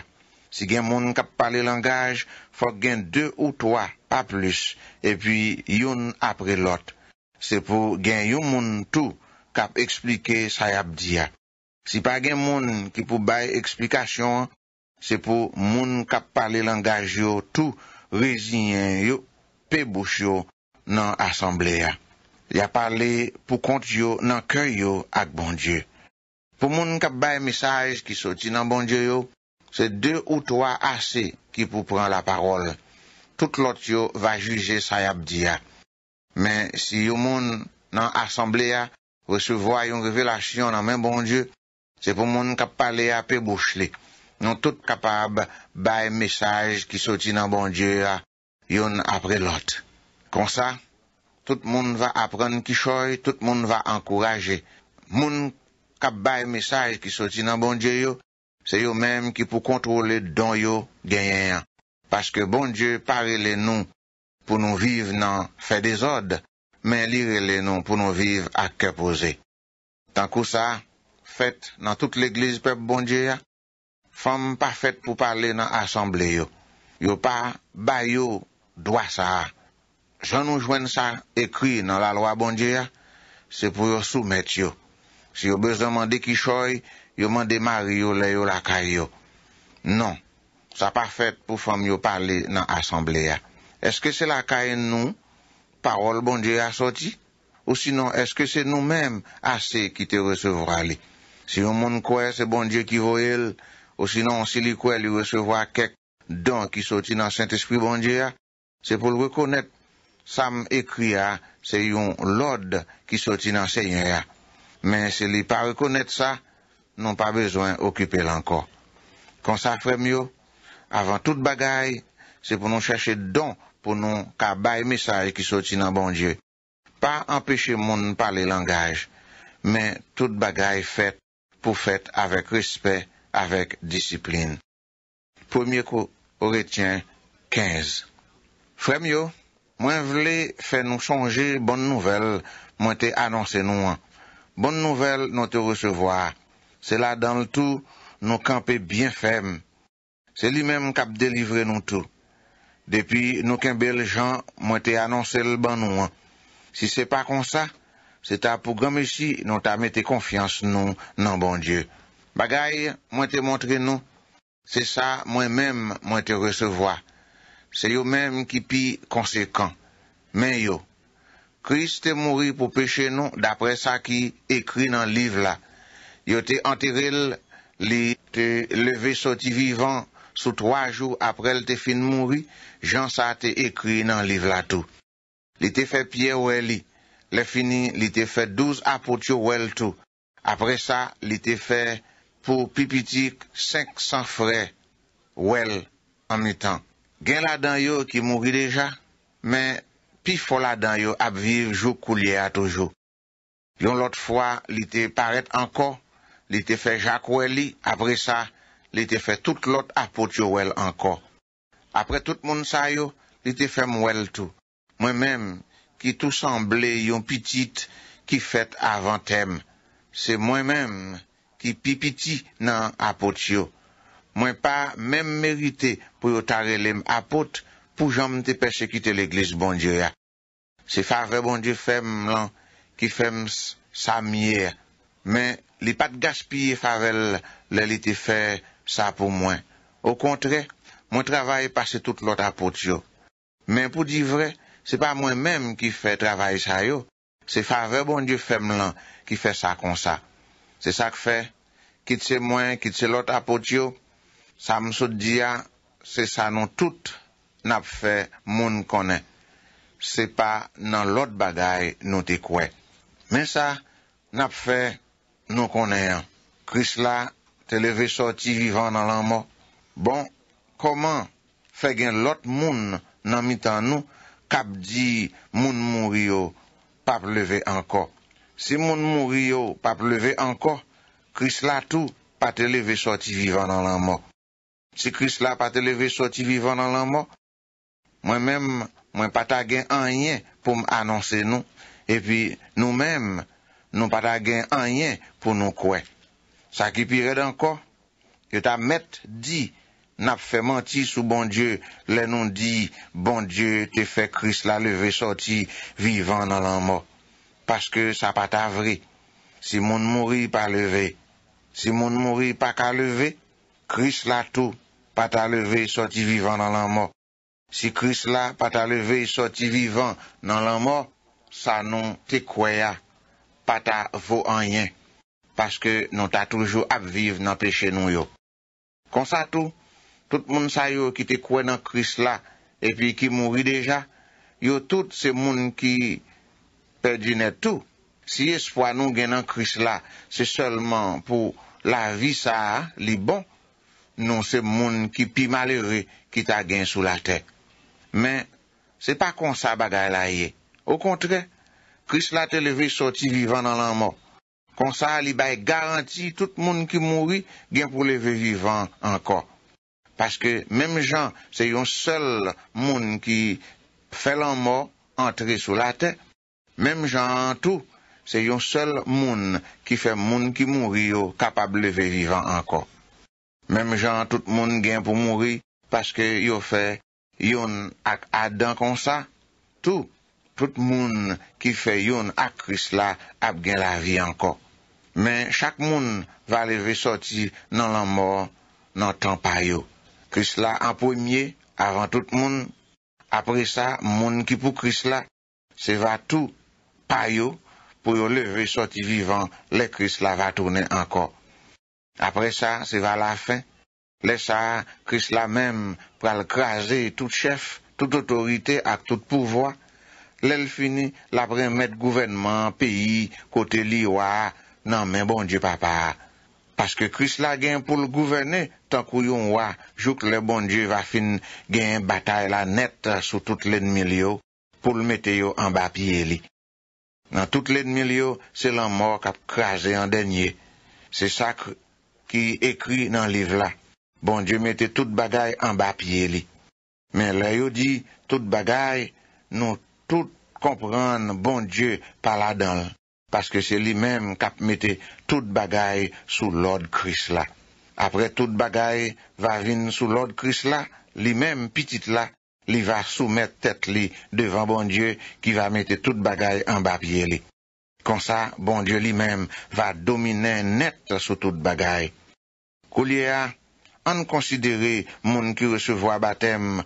[SPEAKER 1] Si gen moun kap pale langaj, fok gen de ou toa a plus, e pi yon apre lot, se pou gen yon moun tou kap eksplike sa yab diya. Si pa gen moun ki pou bay eksplikasyon, se pou moun kap pale langaj yo tou rezyen yo, pe bouch yo nan asambleya. Ya pale pou kont yo nan karyo ak bon Diyo. Po moun kap bay mesaj ki soti nan bon Diyo yo, se de ou towa ase ki pou pran la parol. Tout lot yo va juje sa yab diya. Men, si yon moun nan asemble ya, resevwa yon revelasyon nan men bon die, se pou moun kap pale ya pe bouch li. Non tout kapab baye mesaj ki soti nan bon die ya, yon apre lot. Kon sa, tout moun va apren kishoy, tout moun va ankoraje. Moun kap baye mesaj ki soti nan bon die yo, se yo men ki pou kontrole don yo genyen. Paske bon die pare le nou, pou nou vive nan fè desod, men lire le nou pou nou vive ak kepoze. Tankou sa, fèt nan tout l'Eglise pep bondye ya, fèm pa fèt pou pale nan asamble yo. Yo pa, ba yo, dwa sa. Je nou jwen sa ekri nan la loa bondye ya, se pou yo soumet yo. Se yo bezan mande ki choy, yo mande mari yo le yo la kay yo. Non, sa pa fèt pou fèm yo pale nan asamble ya. eske se la kaen nou, parol bon Dje a soti, ou sinon eske se nou menm ase ki te resevra li. Si yon moun kwe se bon Dje ki vo el, ou sinon si li kwe li resevwa kek don ki soti nan Saint-Esprit bon Dje a, se pou l rekonet, sa m ekri a, se yon lod ki soti nan Seyen a. Men se li pa rekonet sa, non pa bezwen okipe lankor. Kon sa fremyo, avan tout bagay, se pou nou chache don, pou nou ka baye mesaj ki soti nan bon die. Pa empeshe moun n'pale langaj, men tout bagay fèt pou fèt avèk respè, avèk disiplin. Poumyè kou retyen, 15. Frèm yo, mwen vle fè nou sonje bon nouvel mwen te anonsen nou an. Bon nouvel nou te resevoa. Se la dan l'tou nou kampe bien fèm. Se li men mkap delivre nou tout. Depi nou ken bel jan, mwen te anonsel ban nou an. Si se pa konsa, se ta pou gome si, nou ta mette konfians nou nan bon dieu. Bagay, mwen te montre nou. Se sa, mwen men mwen te resevoa. Se yo men ki pi konsekan. Men yo. Krist te mori pou peche nou, dapre sa ki ekri nan liv la. Yo te anteril, li te leve soti vivan. Sou 3 jou apre l te fin mouri, jan sa te ekri nan liv la tou. Li te fe pie wè li. Le fini, li te fe 12 apot yo wèl tou. Apre sa, li te fe pou pipitik 500 fre wèl an mitan. Gen la dan yo ki mouri deja, men pi fola dan yo apviv jou kou li a toujou. Yon lot fwa, li te paret anko, li te fe jak wè li apre sa, li te fè tout lot apot yo wèl ankor. Apre tout moun sa yo, li te fè mwèl tou. Mwen mèm ki tou sanble yon pitit ki fèt avan tem. Se mwen mèm ki pipiti nan apot yo. Mwen pa mèm merite pou yo tare lem apot pou jom te persekite l'eglis bon diya. Se fè vè bon di fèm lan ki fèm sa miè. Men li pat gaspye fè vèl li te fè mwen mwen. Sa pou mwen. Ou kontre, mwen travaye pase tout lot apot yo. Men pou di vre, se pa mwen menm ki fe travaye sa yo. Se fa vre bon die fem lan ki fe sa kon sa. Se sa ke fe, kitse mwen, kitse lot apot yo. Sa msot diya, se sa nou tout nap fe moun konen. Se pa nan lot bagay nou te kwe. Men sa nap fe nou konen. Kris la... te leve soti vivan nan lan mò. Bon, koman fe gen lot moun nan mitan nou, kap di moun moun riyo, pap leve anko. Si moun moun riyo, pap leve anko, kris la tou, pa te leve soti vivan nan lan mò. Si kris la pa te leve soti vivan nan lan mò, mwen mèm, mwen pata gen anyen pou m'anonsen nou. E pi nou mèm, nou pata gen anyen pou nou kwen. Sa ki pire dan kon, yo ta met di, nap fe manti sou bon die, le non di, bon die te fe kris la leve sorti vivan nan lan mor. Paske sa pa ta vri, si moun mouri pa leve, si moun mouri pa ka leve, kris la tou pa ta leve sorti vivan nan lan mor. Si kris la pa ta leve sorti vivan nan lan mor, sa non te kwaya, pa ta vo anyen. paske nou ta toujou apviv nan peche nou yo. Konsa tou, tout moun sa yo ki te kwen nan kris la, epi ki mouri deja, yo tout se moun ki perdi netou. Si espoa nou gen nan kris la, se seulement pou la vi sa li bon, nou se moun ki pi malere ki ta gen sou la tek. Men, se pa konsa bagay la ye. Ou kontre, kris la te leve soti vivan nan lan mouk, Kon sa li bay garanti tout moun ki mouri gen pou leve vivan anko. Paske menm jan se yon sel moun ki felan mo entre sou la te. Menm jan tout se yon sel moun ki fe moun ki mouri yo kapab leve vivan anko. Menm jan tout moun gen pou mouri paske yo fe yon ak adan kon sa. Tout moun ki fe yon ak kris la ap gen la vi anko. Men chak moun va leve soti nan lan mor nan tan payo. Kris la anponye avan tout moun. Apre sa, moun ki pou Kris la se va tou payo pou yo leve soti vivan le Kris la va tonen ankor. Apre sa, se va la fin. Le sa, Kris la menm pral kaze tout chef, tout otorite ak tout pouvoi. Le l fini, la pre met gouvenman, peyi, kote liwaa. Nan men bon die papa, paske kris la gen pou l gouverne, tankou yon wak, jout le bon die va fin gen batay la net sou tout le nmil yo, pou l mete yo an bapye li. Nan tout le nmil yo, se lan mok ap krasen an denye. Se sak ki ekri nan liv la, bon die mete tout bagay an bapye li. Men le yo di, tout bagay, nou tout kompran bon die pala danl. paske se li mem kap mette tout bagay sou l'od kris la. Apre tout bagay va vin sou l'od kris la, li mem pitit la, li va sou mette tet li devan bon Diyo ki va mette tout bagay an ba piye li. Konsa, bon Diyo li mem va domine nette sou tout bagay. Kou liya, an konsidere moun ki resevwa batem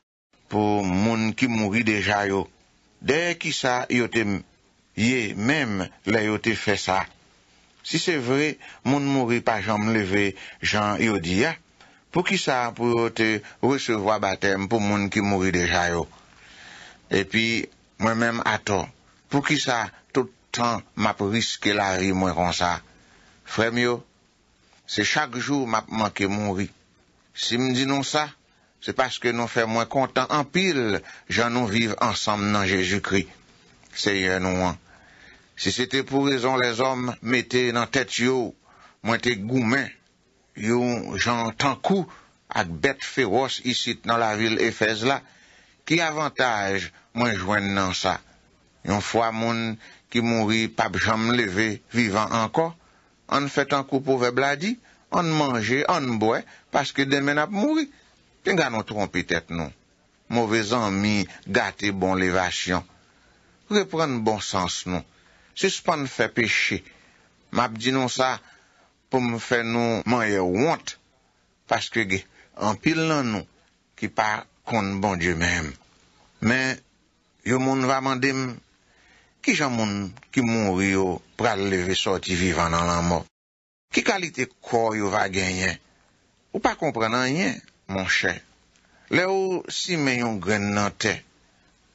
[SPEAKER 1] pou moun ki mouri deja yo. Dey ki sa yote mou, Ye, mèm lè yo te fè sa. Si se vre, moun mouri pa jan mleve jan yo diya, pou ki sa pou yo te resevwa batèm pou moun ki mouri deja yo. E pi, mwen mèm ato, pou ki sa toutan map riske la ri mwen kon sa. Frem yo, se chak jou map manke mouri. Si mdi nou sa, se paske nou fè mwen kontan anpil, jan nou viv ansam nan Jejou kri. Seye nou an. Si se te pou rezon les om mette nan tet yo, mwen te goumen, yo jan tankou ak bet feroz isit nan la vil Efez la, ki avantaj mwen jwen nan sa. Yon fwa moun ki mouri pap jam leve vivan anko, an fet tankou pou vebladi, an manje, an bwe, paske demen ap mouri. Tengan nou trompi tet nou. Mouvez anmi gate bon levasyon. Repren bon sans nou. Se se pan fè peche, m ap di nou sa pou m fè nou man ye want. Paske ge, an pil nan nou ki pa kon bon die mèm. Men, yo moun vaman dem, ki jan moun ki moun riyo pral leve soti vivan nan lan mòp? Ki kalite kò yo va genyen? Ou pa kompren nan yen, moun chè? Le ou si men yon gren nan te,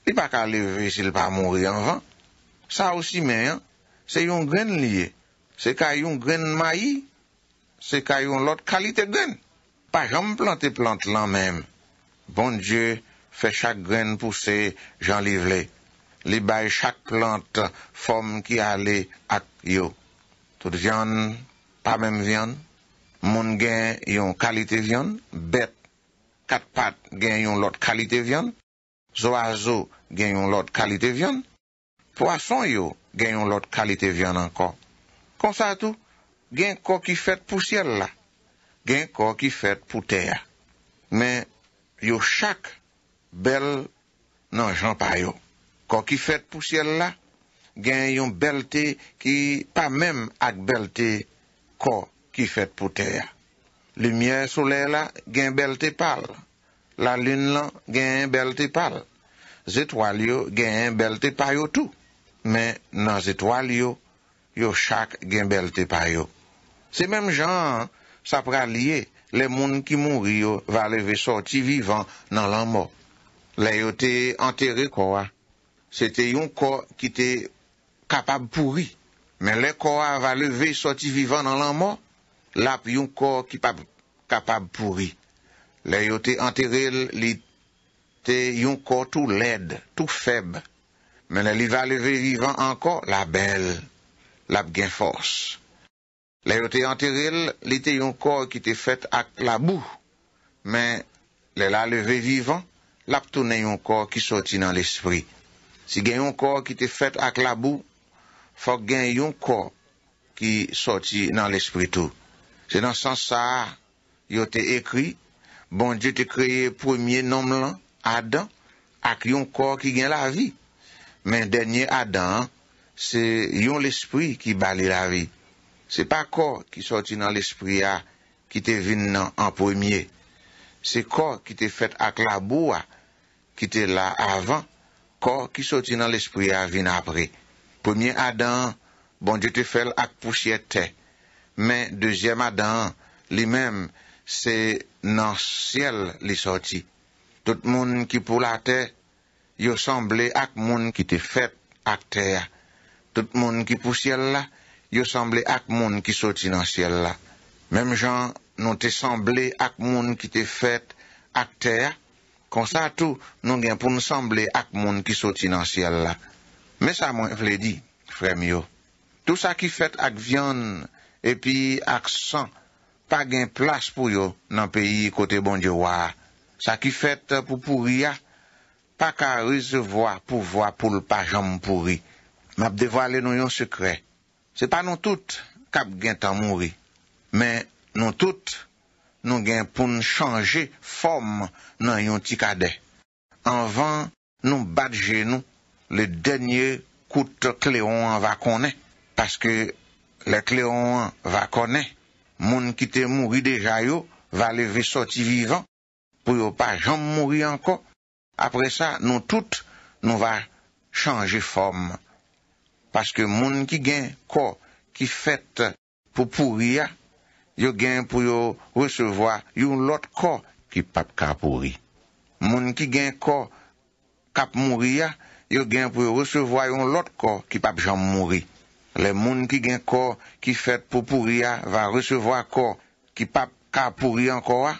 [SPEAKER 1] li pa kal leve sil pa moun riyan vant? Sa osi men, se yon gren liye. Se ka yon gren mayi, se ka yon lot kalite gren. Pa jom plante bon plante lan men. Bon Dje, fe chak gren puse, jan livle. Li bay chak plante fom ki ale ak yo. Tout vyan, pa men vyan. Mon gen yon kalite vyan. Bet, kat pat gen yon lot kalite vyan. Zo a zo gen yon lot kalite vyan. Poason yo gen yon lot kalite vyan an kon. Konsa tou, gen kon ki fet pou siel la, gen kon ki fet pou teya. Men yo chak bel nan jan pa yo. Kon ki fet pou siel la, gen yon belte ki pa men ak belte kon ki fet pou teya. Lumye soule la, gen belte pal. La lun lan, gen belte pal. Zetwal yo, gen belte pa yo tou. men nan zetwal yo, yo chak genbel te payo. Se menm jan, sa pra liye, le moun ki moun yo va leve soti vivan nan lan mo. Le yo te anteri kwa, se te yon kwa ki te kapab pouri, men le kwa va leve soti vivan nan lan mo, lap yon kwa ki pap kapab pouri. Le yo te anteri li te yon kwa tou led, tou feb, men el li va leve vivan anko la bel, lap gen fos. Le yo te anteril, li te yon kor ki te fet ak la bou, men le la leve vivan, lap toune yon kor ki soti nan l'esprit. Si gen yon kor ki te fet ak la bou, fok gen yon kor ki soti nan l'espritou. Se nan san sa, yo te ekri, bon, di te kreye premier nom lan, Adam, ak yon kor ki gen la vi. Men denye adan, se yon l'espri ki bali la vi. Se pa ko ki soti nan l'espri ya ki te vin nan an pwemye. Se ko ki te fet ak la boua ki te la avan, ko ki soti nan l'espri ya vin apre. Pwemye adan, bon di te fel ak pweshye te. Men dezyem adan, li menm, se nan siel li soti. Tout moun ki pou la te, yo sanble ak moun ki te fet ak teya. Tout moun ki pou siel la, yo sanble ak moun ki soti nan siel la. Mem jan nou te sanble ak moun ki te fet ak teya, konsa tou nou gen pou nou sanble ak moun ki soti nan siel la. Mè sa mwen vle di, fremyo. Tout sa ki fet ak vyon, epi ak san, pa gen plas pou yo nan peyi kote bon djewa. Sa ki fet pou pou ria, pa ka rizevwa pou vwa pou l pa jom pou ri. Mab devwale nou yon sekre. Se pa nou tout kap gen tan mouri, men nou tout nou gen pou n chanje form nan yon ti kade. Anvan nou bat gen nou, le denye koute kleon an va konen, paske le kleon an va konen, moun ki te mouri deja yo, va leve soti vivan, pou yo pa jom mouri anko, apre sa nou tout nou va chanje form. Paske moun ki gen ko ki fet pou pouri ya, yo gen pou yo resevoa yon lot ko ki pap ka pouri. Moun ki gen ko kap mouri ya, yo gen pou yo resevoa yon lot ko ki pap jan mouri. Le moun ki gen ko ki fet pou pouri ya, va resevoa ko ki pap ka pouri anko ya,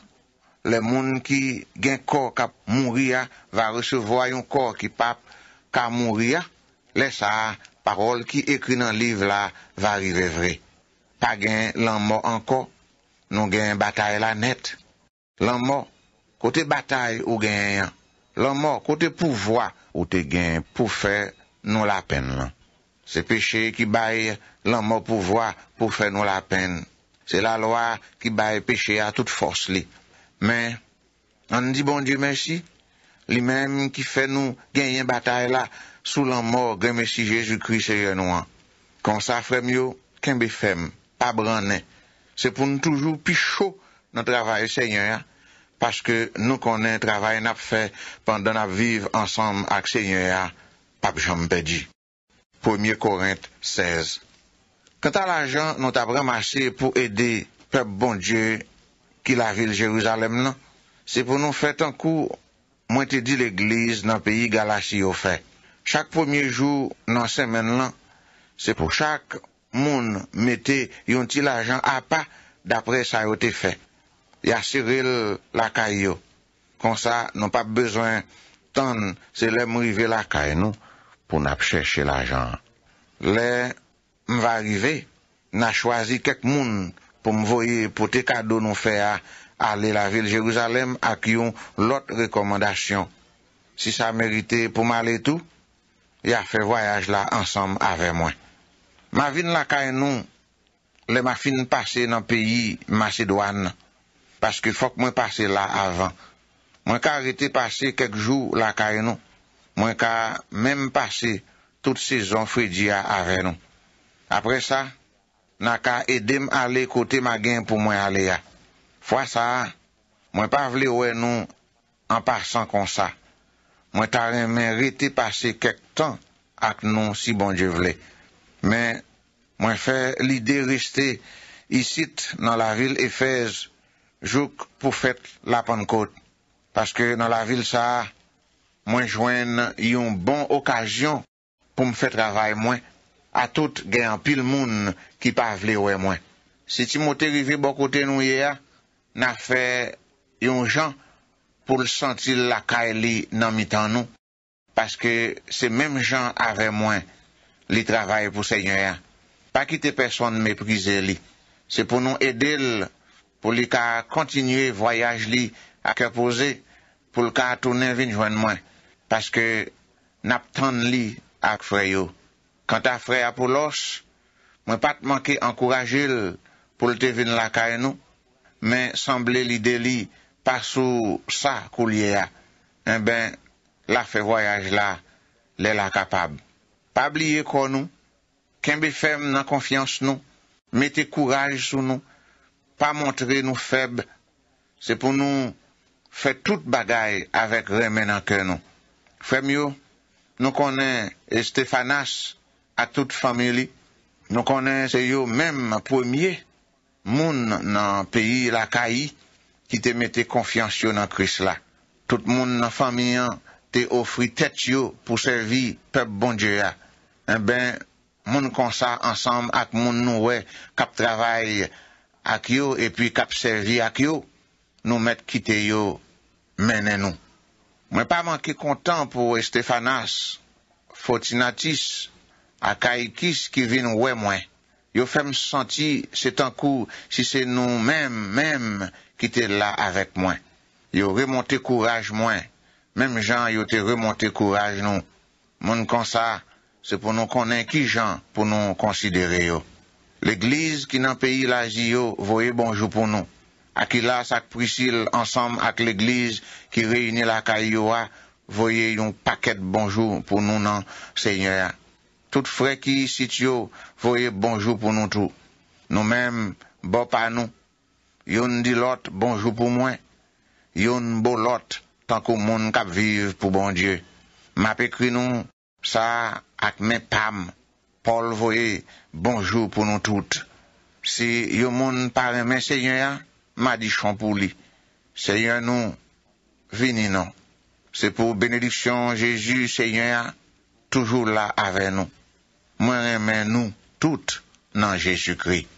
[SPEAKER 1] Le moun ki gen kor kap moun ria, va resevoy yon kor ki pap kap moun ria, lesa parol ki ekri nan liv la, va rive vre. Pa gen lanmò anko, nou gen batay la net. Lanmò, kote batay ou gen, lanmò kote pouvoi ou te gen poufe nou la pen lan. Se peche ki baye lanmò pouvoi poufe nou la pen. Se la loa ki baye peche a tout force li. Men, an di bon die mersi, li men ki fe nou genyen batay la sou lan mor gen mesi Jezoukri Seyenouan. Kon sa frem yo, kenbe fem, pa branen. Se pou nou toujou pi chou nou travay Seyenouan, paske nou konen travay nap fe pandan ap viv ansam ak Seyenouan, pap jom pedi. 1 Korint 16 Kantan la jan nou tab ram ase pou ede pe bon die mersi. ki la vil Jeruzalem nan, se pou nou fet an kou, mwen te di l'Eglise nan peyi galasi yo fe. Chak pwemye jou nan semen lan, se pou chak moun mette yon ti la jan, a pa, dapre sa yo te fe. Ya siril lakay yo. Kon sa, nou pa bezwen tan, se lè mou yive lakay nou, pou nap chèche la jan. Lè mva yive, nan chwazi kek moun, pou m voye pou te kado nou fe a ale la vil Jeruzalem ak yon lot rekomandasyon. Si sa merite pou mal etou, ya fe voyaj la ansam ave mwen. Ma vin la kain nou, le ma fin pase nan peyi Macedwane, paske fok mwen pase la avan. Mwen ka rete pase kek jou la kain nou, mwen ka men pase tout sezon frediya ave nou. Apre sa, na ka edem ale kote ma gen pou mwen ale ya. Fwa sa, mwen pa vle ouen nou anparsan kon sa. Mwen tarren mwen rete pase kek tan ak nou si bon diye vle. Men mwen fe lide resti isit nan la vil Efez jouk pou fet la pan kote. Paske nan la vil sa, mwen jwen yon bon okajyon pou mwen fet travay mwen. a tout gen pil moun ki pa vle oue mwen. Se ti moterive bokote nou ye a, na fe yon jan pou l senti l lakae li nan mitan nou, paske se menm jan ave mwen li travaye pou se yon ya. Pa kite peswan meprize li, se pou nou edel pou li ka kontinye voyaj li ak apose, pou l ka atounen vin jwen mwen, paske nap tan li ak fwe yo. Kant a fre apolos, mwen pat manke ankoraje l pou l te vin lakay e nou, men sanble li deli pa sou sa kou liye a, en eh ben la fe voyaj la, le la kapab. Pa blye kon nou, kenbe fem nan konfians nou, mete kouraj sou nou, pa montre nou feb, se pou nou fe tout bagay avek remen anke nou. Fem yo, nou konen Estefanas, ak tout famili, nou konen se yo menm pou emye, moun nan peyi la kai, ki te mette konfians yo nan kris la. Tout moun nan familyan te ofri tet yo pou servi pep bon djera. E ben, moun konsa ansanm ak moun nou we, kap travay ak yo, epi kap servi ak yo, nou mette kite yo mennen nou. Mwen pa man ki kontan pou Estefanas Fortunatis, akay kis ki vin wè mwen. Yo fèm santi setan kou si se nou mèm mèm ki te la avèk mwen. Yo remonte kouraj mwen. Mèm jan yo te remonte kouraj nou. Moun konsa, se pou nou konen ki jan pou nou konsidere yo. L'egliz ki nan peyi la ziyo voye bonjou pou nou. Akilas ak Prisil ansam ak l'egliz ki reyini la kayi yo a, voye yon paket bonjou pou nou nan seynyoyan. tout freki sit yo voye bonjou pou nou tou. Nou men, bo pa nou, yon di lot bonjou pou mwen, yon bo lot tankou moun kap vive pou bon Diyo. Ma pe kri nou, sa ak men pam, pol voye bonjou pou nou tout. Si yon moun pare men se yon ya, ma di chan pou li. Se yon nou, vini nou. Se pou benediksyon Jejou se yon ya, toujou la ave nou. Mwen remen nous toutes dans Jésus-Christ.